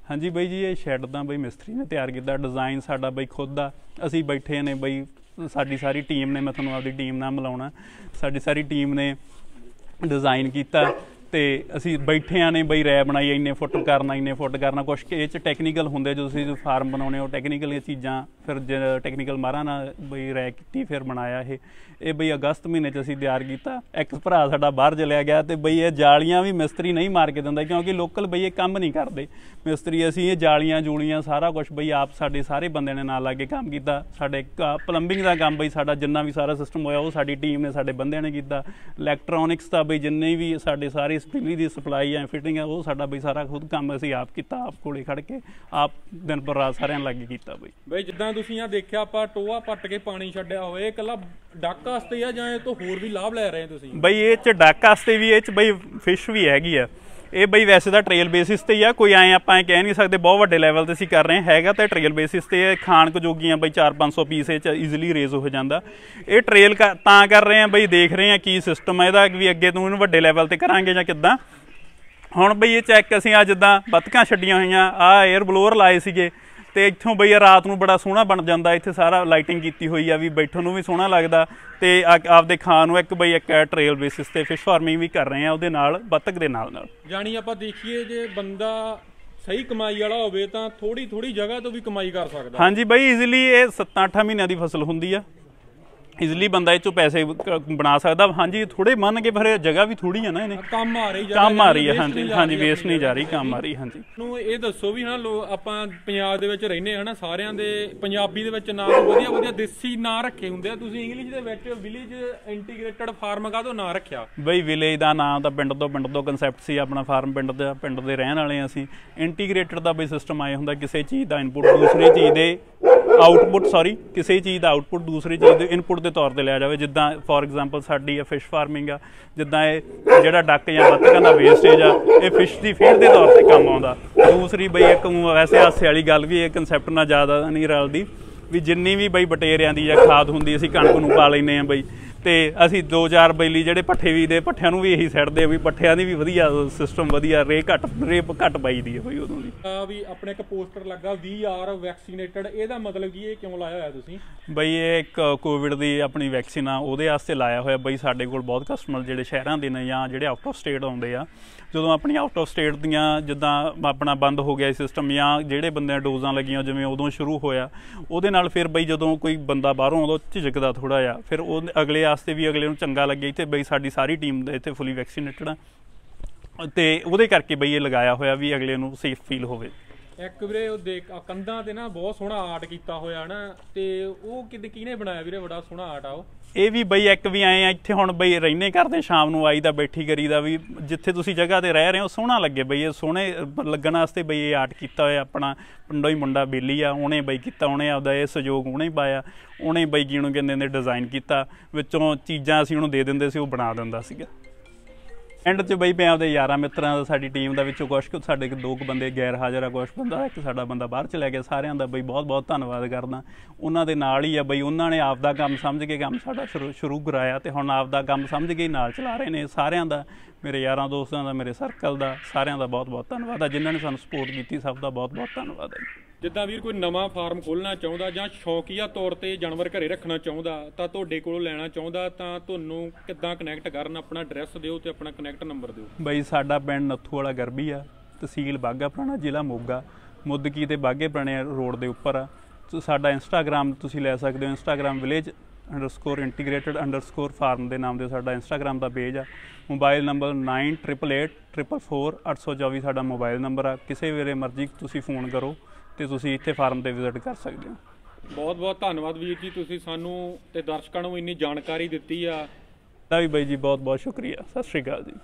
ਹਾਂਜੀ ਬਾਈ ਜੀ ਇਹ ਸ਼ੈੱਡ ਤਾਂ ਬਈ ਮਿਸਤਰੀ ਨੇ ਤਿਆਰ ਕੀਤਾ ਡਿਜ਼ਾਈਨ ਸਾਡਾ ਬਈ ਖੁਦ ਦਾ ਅਸੀਂ ਬੈਠੇ ਨੇ ਬਈ ਸਾਡੀ ਸਾਰੀ ਟੀਮ ਨੇ ਮੈਂ ਤੁਹਾਨੂੰ ਆਪਦੀ ਟੀਮ ਨਾਲ ਮਿਲਾਉਣਾ ਸਾਡੀ ਸਾਰੀ ਟੀਮ ਨੇ ਡਿਜ਼ਾਈਨ ਕੀਤਾ ਤੇ ਅਸੀਂ ਬੈਠਿਆਂ ਨੇ ਬਈ ਰੈ ਬਣਾਈ ਇੰਨੇ ਫੁੱਟ ਕਰਨਾ ਇੰਨੇ ਫੁੱਟ ਕਰਨਾ ਕੁਝ ਇਹ ਚ ਟੈਕਨੀਕਲ ਹੁੰਦੇ ਜੋ ਤੁਸੀਂ ਫਾਰਮ ਬਣਾਉਣੇ ਹੋ ਟੈਕਨੀਕਲ ਇਹ ਚੀਜ਼ਾਂ ਫਿਰ ਟੈਕਨੀਕਲ ਮਾਰਾ ਨਾ ਬਈ ਰੈਕ ਕੀਤੀ ਫਿਰ ਬਣਾਇਆ ਇਹ ਇਹ ਬਈ ਅਗਸਤ ਮਹੀਨੇ ਚ ਅਸੀਂ ਤਿਆਰ ਕੀਤਾ ਇੱਕ ਭਰਾ ਸਾਡਾ ਬਾਹਰ ਜਲਿਆ ਗਿਆ ਤੇ ਬਈ ਇਹ ਜਾਲੀਆਂ ਵੀ ਮਿਸਤਰੀ ਨਹੀਂ ਮਾਰ ਕੇ ਦਿੰਦਾ ਕਿਉਂਕਿ ਲੋਕਲ ਬਈ ਇਹ ਕੰਮ ਨਹੀਂ ਕਰਦੇ ਮਿਸਤਰੀ ਅਸੀਂ ਇਹ ਜਾਲੀਆਂ ਜੂਲੀਆਂ ਸਾਰਾ ਕੁਝ ਬਈ ਆਪ ਸਾਡੇ ਸਾਰੇ ਬੰਦੇ ਨੇ ਨਾਲ ਲਾ ਕੇ ਕੰਮ ਕੀਤਾ ਸਾਡੇ ਪਲੰਬਿੰਗ ਦਾ ਕੰਮ ਬਈ ਸਾਡਾ ਜਿੰਨਾ ਵੀ ਸਾਰਾ ਸਿਸਟਮ ਹੋਇਆ ਉਹ ਸਾਡੀ ਟੀਮ ਨੇ ਸਾਡੇ ਬੰਦਿਆਂ ਨੇ ਕੀਤਾ ਇਲੈਕਟ੍ਰੋਨਿਕਸ ਦਾ ਬਈ ਜਿੰਨੇ ਵੀ ਸਾਡੇ ਸਾਰੇ ਬਿਜਲੀ ਦੀ ਸਪਲਾਈ ਐ ਫਿਟਿੰਗ ਐ ਉਹ ਸਾਡਾ ਬਈ ਸਾਰਾ ਖੁਦ ਕੰਮ ਅਸੀਂ ਆਪ ਕੀਤਾ ਆਪ ਕੋਲੇ ਖੜ ਕੇ ਆਪ ਦਿਨ ਪਰ ਰਾਤ ਸਾਰਿਆਂ ਲੱਗੇ ਕੀਤਾ ਬਈ ਬਈ ਜਿੱਦਾਂ ਜਾਂ ਤੁਸੀਂ ਆ ਦੇਖਿਆ ਆਪਾਂ ਟੋਆ ਪੱਟ ਕੇ ਪਾਣੀ ਛੱਡਿਆ ਹੋਇਆ ਇਹ ਕੱਲਾ ਡੱਕ ਵਾਸਤੇ ਆ ਜਾਂ ਇਹ ਤੋਂ ਹੋਰ ਵੀ ਲਾਭ ਲੈ ਰਹੇ ਤੁਸੀਂ ਬਈ ਇਹ ਚ ਡੱਕ ਵਾਸਤੇ ਵੀ ਇਹ ਚ ਬਈ ਫਿਸ਼ ਵੀ ਹੈਗੀ ਆ ਇਹ ਬਈ ਵੈਸੇ ਤਾਂ ਟ੍ਰੇਲ ਬੇਸਿਸ ਤੇ ਹੀ ਆ ਕੋਈ ਐ ਆਪਾਂ ਕਹਿ ਨਹੀਂ ਸਕਦੇ ਬਹੁਤ ਵੱਡੇ ਲੈਵਲ ਤੇ ਅਸੀਂ ਕਰ ਰਹੇ ਹੈਗਾ ਤਾਂ ਟ੍ਰੇਲ ਬੇਸਿਸ ਤੇ ਖਾਣ ਜੋਗੀਆਂ ਬਈ 4-500 ਪੀਸ ਇਹ ਚ ਈਜ਼ੀਲੀ ਰੇਜ਼ ਹੋ ਜਾਂਦਾ ਇਹ ਟ੍ਰੇਲ ਤਾਂ ਕਰ ਰਹੇ ਆ ਬਈ ਦੇਖ ਰਹੇ ਆ ਕੀ ਸਿਸਟਮ ਹੈ ਇਹਦਾ ਵੀ ਅੱਗੇ ਤੋਂ ਇਹਨੂੰ ਵੱਡੇ ਲੈਵਲ ਤੇ ਕਰਾਂਗੇ ਜਾਂ ਕਿੱਦਾਂ ਹੁਣ ਬਈ ਇਹ ਚੈੱਕ ਅਸੀਂ ਆ ਜਿੱਦਾਂ ਬਤਕਾਂ ਛੱਡੀਆਂ ਹੋਈਆਂ ਆ 에ਅਰ ਬਲੋਅਰ ਲਾਏ ਸੀਗੇ ਤੇ ਇੱਥੋਂ ਬਈ ਰਾਤ ਨੂੰ ਬੜਾ ਸੋਹਣਾ ਬਣ ਜਾਂਦਾ ਇੱਥੇ ਸਾਰਾ ਲਾਈਟਿੰਗ ਕੀਤੀ ਹੋਈ ਆ ਵੀ ਬੈਠਣ ਨੂੰ ਵੀ ਸੋਹਣਾ ਲੱਗਦਾ ਤੇ ਆਪਦੇ ਖਾਣ ਨੂੰ ਇੱਕ ਬਈ ਇੱਕ ਟ੍ਰੇਲ ਬੇਸਿਸ ਤੇ ਫਿਸ਼ ਫਾਰਮਿੰਗ ਵੀ ਕਰ ਰਹੇ ਆ ਉਹਦੇ ਨਾਲ ਬਤਕ ਦੇ ਨਾਲ ਨਾਲ ਜਾਨੀ ਆਪਾਂ ਦੇਖੀਏ ਜੇ ਬੰਦਾ ਸਹੀ ਕਮਾਈ ਵਾਲਾ ਹੋਵੇ ਤਾਂ ਥੋੜੀ ਥੋੜੀ ਜਗ੍ਹਾ ਤੋਂ ਵੀ ਕਮਾਈ ਕਰ ਸਕਦਾ ਹਾਂਜੀ ਬਈ ਈਜ਼ੀਲੀ ਇਹ 7-8 ਮਹੀਨਿਆਂ ਦੀ ਫਸਲ ਹੁੰਦੀ ਆ ਇਜ਼ਲੀ ਬੰਦਾ ਇਹ ਚੋਂ ਪੈਸੇ ਬਣਾ ਸਕਦਾ ਹਾਂਜੀ ਥੋੜੇ ਮੰਨ ਕੇ ਫਿਰ ਜਗ੍ਹਾ ਵੀ ਥੋੜੀ ਆ ਨਾ ਇਹਨੇ ਕੰਮ ਆ ਰਹੀ ਜਿਆਦਾ ਕੰਮ ਆ ਰਹੀ ਹੈ ਹਾਂਜੀ ਹਾਂਜੀ ਵੇਸ ਨਹੀਂ ਜਾ ਰਹੀ ਕੰਮ ਆ ਰਹੀ ਹਾਂਜੀ ਨੂੰ ਇਹ ਦੱਸੋ ਵੀ ਹਨਾ ਲੋ ਆਪਾਂ ਪੰਜਾਬ ਦੇ ਵਿੱਚ ਰਹਿੰਦੇ ਹਨਾ ਸਾਰਿਆਂ ਦੇ ਪੰਜਾਬੀ ਦੇ ਵਿੱਚ ਨਾਮ ਵਧੀਆ ਵਧੀਆ ਦੇਸੀ ਨਾਂ ਰੱਖੇ ਹੁੰਦੇ ਆ ਤੁਸੀਂ ਇੰਗਲਿਸ਼ ਦੇ ਵਿੱਚ ਵਿਲੇਜ ਇੰਟੀਗ੍ਰੇਟਡ ਫਾਰਮ ਕਾ ਤੋਂ ਨਾਂ ਰੱਖਿਆ ਬਈ ਵਿਲੇਜ ਦਾ ਨਾਮ ਤਾਂ ਪਿੰਡ ਤੋਂ ਪਿੰਡ ਤੋਂ ਕਨਸੈਪਟ ਸੀ ਆਪਣਾ ਫਾਰਮ ਪਿੰਡ ਦਾ ਪਿੰਡ ਦੇ ਰਹਿਣ ਵਾਲੇ ਆ ਅਸੀਂ ਇੰਟੀਗ੍ਰੇਟਡ ਦਾ ਬਈ ਸਿਸਟਮ ਆਇਆ ਹੁੰਦਾ ਕਿਸੇ ਚੀਜ਼ ਦਾ ਇਨਪੁਟ ਦੂਸਰੀ ਚੀਜ਼ ਦੇ ਆਊਟਪੁੱਟ ਸੌਰੀ ਕਿਸੇ ਚੀਜ਼ ਦਾ ਆਊਟਪੁੱਟ ਦੂਸਰੀ ਚੀਜ਼ ਦੇ ਇਨਪੁੱਟ ਦੇ ਦੇ ਤੌਰ ਤੇ ਲਿਆ ਜਾਵੇ ਜਿੱਦਾਂ ਫੋਰ ਐਗਜ਼ਾਮਪਲ ਸਾਡੀ ਇਹ ਫਿਸ਼ ਫਾਰਮਿੰਗ ਆ ਜਿੱਦਾਂ ਇਹ ਜਿਹੜਾ ਡੱਕ ਜਾਂ ਬੱਤਕਾਂ ਦਾ ਵੇਸਟੇਜ ਆ ਇਹ ਫਿਸ਼ ਦੀ ਫੀਡ ਦੇ ਤੌਰ ਤੇ ਕੰਮ ਆਉਂਦਾ ਦੂਸਰੀ ਬਈ ਇੱਕ ਵੈਸੇ ਹਾਸੇ ਵਾਲੀ ਗੱਲ ਵੀ ਇਹ ਕਨਸੈਪਟ ਨਾਲ ਜ਼ਿਆਦਾ ਨਹੀਂ ਰਲਦੀ ਵੀ ਜਿੰਨੀ ਵੀ ਬਈ ਬਟੇਰਿਆਂ ਦੀ ਜਾਂ ਖਾਦ ਹੁੰਦੀ ਅਸੀਂ ਕਣਕ ਨੂੰ ਪਾ ਲੈਨੇ ਆ ਬਈ ਤੇ ਅਸੀਂ ਦੋ ਚਾਰ ਬੈਲੀ ਜਿਹੜੇ ਪੱਠੇ ਵੀ ਦੇ ਪੱਠਿਆਂ ਨੂੰ ਵੀ ਇਹੀ ਆ ਵੀ ਪੱਠਿਆਂ ਦੀ ਵੀ ਵਧੀਆ ਸਿਸਟਮ ਵਧੀਆ ਰੇ ਘਟ ਰੇ ਘਟ ਪਾਈਦੀ ਹੈ ਬਈ ਉਦੋਂ ਦੀ ਆ ਵੀ ਆਪਣੇ ਇੱਕ ਪੋਸਟਰ ਲੱਗਾ ਵੀ ਆਰ ਵੈਕਸੀਨੇਟਡ ਇਹਦਾ ਮਤਲਬ ਕੀ ਇਹ ਕਿਉਂ ਲਾਇਆ ਹੋਇਆ ਤੁਸੀਂ ਬਈ ਇਹ ਇੱਕ ਕੋਵਿਡ ਦੀ ਆਪਣੀ ਵੈਕਸੀਨ ਆ ਉਹਦੇ ਵਾਸਤੇ ਲਾਇਆ ਹੋਇਆ ਬਈ ਸਾਡੇ ਕੋਲ ਬਹੁਤ ਕਸਟਮਰ ਜਿਹੜੇ ਸ਼ਹਿਰਾਂ ਦੇ ਨੇ ਜਾਂ ਜਿਹੜੇ ਆਊਟ ਆਫ ਸਟੇਟ ਆਉਂਦੇ ਆ ਜਦੋਂ ਆਪਣੀ ਆਊਟ ਆਫ ਸਟੇਟ ਦੀਆਂ ਜਿੱਦਾਂ ਆਪਣਾ ਬੰਦ ਹੋ ਗਿਆ ਸਿਸਟਮ ਜਾਂ ਜਿਹੜੇ ਬੰਦਿਆਂ ਡੋਜ਼ਾਂ ਲੱਗੀਆਂ ਜਿਵੇਂ ਉਦੋਂ ਸ਼ੁਰੂ ਹੋਇਆ ਉਹਦੇ ਨਾਲ ਫਿਰ ਬਈ ਜਦੋਂ ਕੋਈ ਬੰਦਾ ਬਾਹਰੋਂ ਆਉਂਦਾ ਝਿਜਕਦਾ ਥੋੜਾ ਆ ਫਿਰ ਉਹ ਅਗਲੇ ਆਸਤੇ ਵੀ ਅਗਲੇ ਨੂੰ ਚੰਗਾ ਲੱਗੇ ਇੱਥੇ ਬਈ ਸਾਡੀ ਸਾਰੀ ਟੀਮ ਦੇ ਇੱਥੇ ਫੁੱਲੀ ਵੈਕਸੀਨੇਟਡ ਆ ਤੇ ਉਹਦੇ ਕਰਕੇ ਬਈ ਇਹ ਲਗਾਇਆ ਹੋਇਆ ਵੀ ਅਗਲੇ ਨੂੰ ਸੇਫ ਫੀਲ ਹੋਵੇ ਇੱਕ ਵੀਰੇ ਉਹ ਦੇਖ ਕੰਧਾਂ ਤੇ ਨਾ ਬਹੁਤ ਸੋਹਣਾ ਆਰਟ ਕੀਤਾ ਹੋਇਆ ਨਾ ਤੇ ਉਹ ਕਿਦ ਕਿਹਨੇ ਬਣਾਇਆ ਵੀਰੇ ਬੜਾ ਸੋਹਣਾ ਆਰਟ ਆ ਉਹ ਇਹ ਵੀ ਬਈ ਇੱਕ ਵੀ ਆਏ ਆ ਇੱਥੇ ਹੁਣ ਬਈ ਰਹਿਨੇ ਕਰਦੇ ਸ਼ਾਮ ਨੂੰ ਆਈਦਾ ਬੈਠੀ ਕਰੀਦਾ ਵੀ ਜਿੱਥੇ ਤੁਸੀਂ ਜਗ੍ਹਾ ਤੇ ਰਹਿ ਰਹੇ ਹੋ ਸੋਹਣਾ ਲੱਗੇ ਬਈ ਇਹ ਸੋਹਣੇ ਲੱਗਣ ਵਾਸਤੇ ਬਈ ਇਹ ਆਰਟ ਕੀਤਾ ਹੋਇਆ ਆਪਣਾ ਪਿੰਡੋਂ ਹੀ ਮੁੰਡਾ ਬੇਲੀ ਆ ਉਹਨੇ ਬਈ ਕੀਤਾ ਉਹਨੇ ਆਪਦਾ ਇਹ ਸਹਿਯੋਗ ਉਹਨੇ ਪਾਇਆ ਉਹਨੇ ਬਈ ਕਿਨੂੰ ਕਹਿੰਦੇ ਨੇ ਡਿਜ਼ਾਈਨ ਕੀਤਾ ਵਿੱਚੋਂ ਚੀਜ਼ਾਂ ਅਸੀਂ ਉਹਨੂੰ ਦੇ ਦਿੰਦੇ ਸੀ ਉਹ ਬਣਾ ਦਿੰਦਾ ਸੀਗਾ ਐਂਡ ਤੇ ਬਈ ਪਿਆ ਆਪਦੇ ਯਾਰਾਂ ਮਿੱਤਰਾਂ ਦਾ ਸਾਡੀ ਟੀਮ ਦਾ ਵਿੱਚੋਂ ਕੁਝ ਕੁ ਸਾਡੇ ਦੋ ਕੁ ਬੰਦੇ ਗੈਰ ਹਾਜ਼ਰ ਆ ਕੁਝ ਬੰਦਾ ਇੱਕ ਸਾਡਾ ਬੰਦਾ ਬਾਹਰ ਚਲੇ ਗਿਆ ਸਾਰਿਆਂ ਦਾ ਬਈ ਬਹੁਤ ਬਹੁਤ ਧੰਨਵਾਦ ਕਰਦਾ ਉਹਨਾਂ ਦੇ ਨਾਲ ਹੀ ਆ ਬਈ ਉਹਨਾਂ ਨੇ ਆਪ ਦਾ ਕੰਮ ਸਮਝ ਕੇ ਕੰਮ ਸਾਡਾ ਸ਼ੁਰੂ ਕਰਾਇਆ ਤੇ ਹੁਣ ਆਪ ਦਾ ਕੰਮ ਸਮਝ ਕੇ ਨਾਲ ਚਲਾ ਰਹੇ ਨੇ ਸਾਰਿਆਂ ਦਾ ਮੇਰੇ ਯਾਰਾਂ ਦੋਸਤਾਂ ਦਾ ਮੇਰੇ ਸਰਕਲ ਦਾ ਸਾਰਿਆਂ ਦਾ ਬਹੁਤ-ਬਹੁਤ ਧੰਨਵਾਦ ਆ ਜਿਨ੍ਹਾਂ ਨੇ ਸਾਨੂੰ ਸਪੋਰਟ ਕੀਤੀ ਸਭ ਦਾ ਬਹੁਤ-ਬਹੁਤ ਧੰਨਵਾਦ ਹੈ ਜਿੱਦਾਂ ਵੀਰ ਕੋਈ ਨਵਾਂ ਫਾਰਮ ਖੋਲਣਾ ਚਾਹੁੰਦਾ ਜਾਂ ਸ਼ੌਕੀਆ ਤੌਰ ਤੇ ਜਾਨਵਰ ਘਰੇ ਰੱਖਣਾ ਚਾਹੁੰਦਾ ਤਾਂ ਤੁਹਾਡੇ ਕੋਲੋਂ ਲੈਣਾ ਚਾਹੁੰਦਾ ਤਾਂ ਤੁਹਾਨੂੰ ਕਿੱਦਾਂ ਕਨੈਕਟ ਕਰਨ ਆਪਣਾ ਐਡਰੈਸ ਦਿਓ ਤੇ ਆਪਣਾ ਕਨੈਕਟ ਨੰਬਰ ਦਿਓ ਬਈ ਸਾਡਾ ਪਿੰਡ ਨੱਥੂ ਵਾਲਾ ਗਰਬੀ ਆ ਤਹਿਸੀਲ ਬਾਗਾ ਪੁਰਾਣਾ ਜ਼ਿਲ੍ਹਾ ਮੋਗਾ ਮੁੱਦਕੀ ਤੇ ਬਾਗੇ ਪੁਰਾਣੇ ਰੋਡ ਦੇ ਉੱਪਰ ਆ ਸਾਡਾ ਇੰਸਟਾਗ੍ਰam ਤੁਸੀਂ ਲੈ ਸਕਦੇ ਹੋ ਇੰਸਟਾਗ੍ਰam ਵਿਲੇਜ integrated_farm ਦੇ ਨਾਮ ਦੇ ਸਾਡਾ ਇੰਸਟਾਗ੍ਰam ਦਾ ਪੇਜ ਆ ਮੋਬਾਈਲ ਨੰਬਰ 9888444824 ਸਾਡਾ ਮੋਬਾਈਲ ਨੰਬਰ ਆ ਕਿਸੇ ਵੇਲੇ ਮਰਜ਼ੀ ਤੁਸੀਂ ਫੋਨ ਕਰੋ ਤੇ ਤੁਸੀਂ ਇੱਥੇ ਫਾਰਮ ਤੇ ਵਿਜ਼ਿਟ ਕਰ ਸਕਦੇ ਹੋ ਬਹੁਤ ਬਹੁਤ ਧੰਨਵਾਦ ਵੀਰ ਜੀ ਤੁਸੀਂ ਸਾਨੂੰ ਤੇ ਦਰਸ਼ਕਾਂ ਨੂੰ ਇੰਨੀ ਜਾਣਕਾਰੀ ਦਿੱਤੀ ਆ ਤਾਂ ਵੀ ਬਾਈ ਜੀ ਬਹੁਤ ਬਹੁਤ ਸ਼ੁਕਰੀਆ ਸਤਿ ਸ਼੍ਰੀ ਅਕਾਲ ਜੀ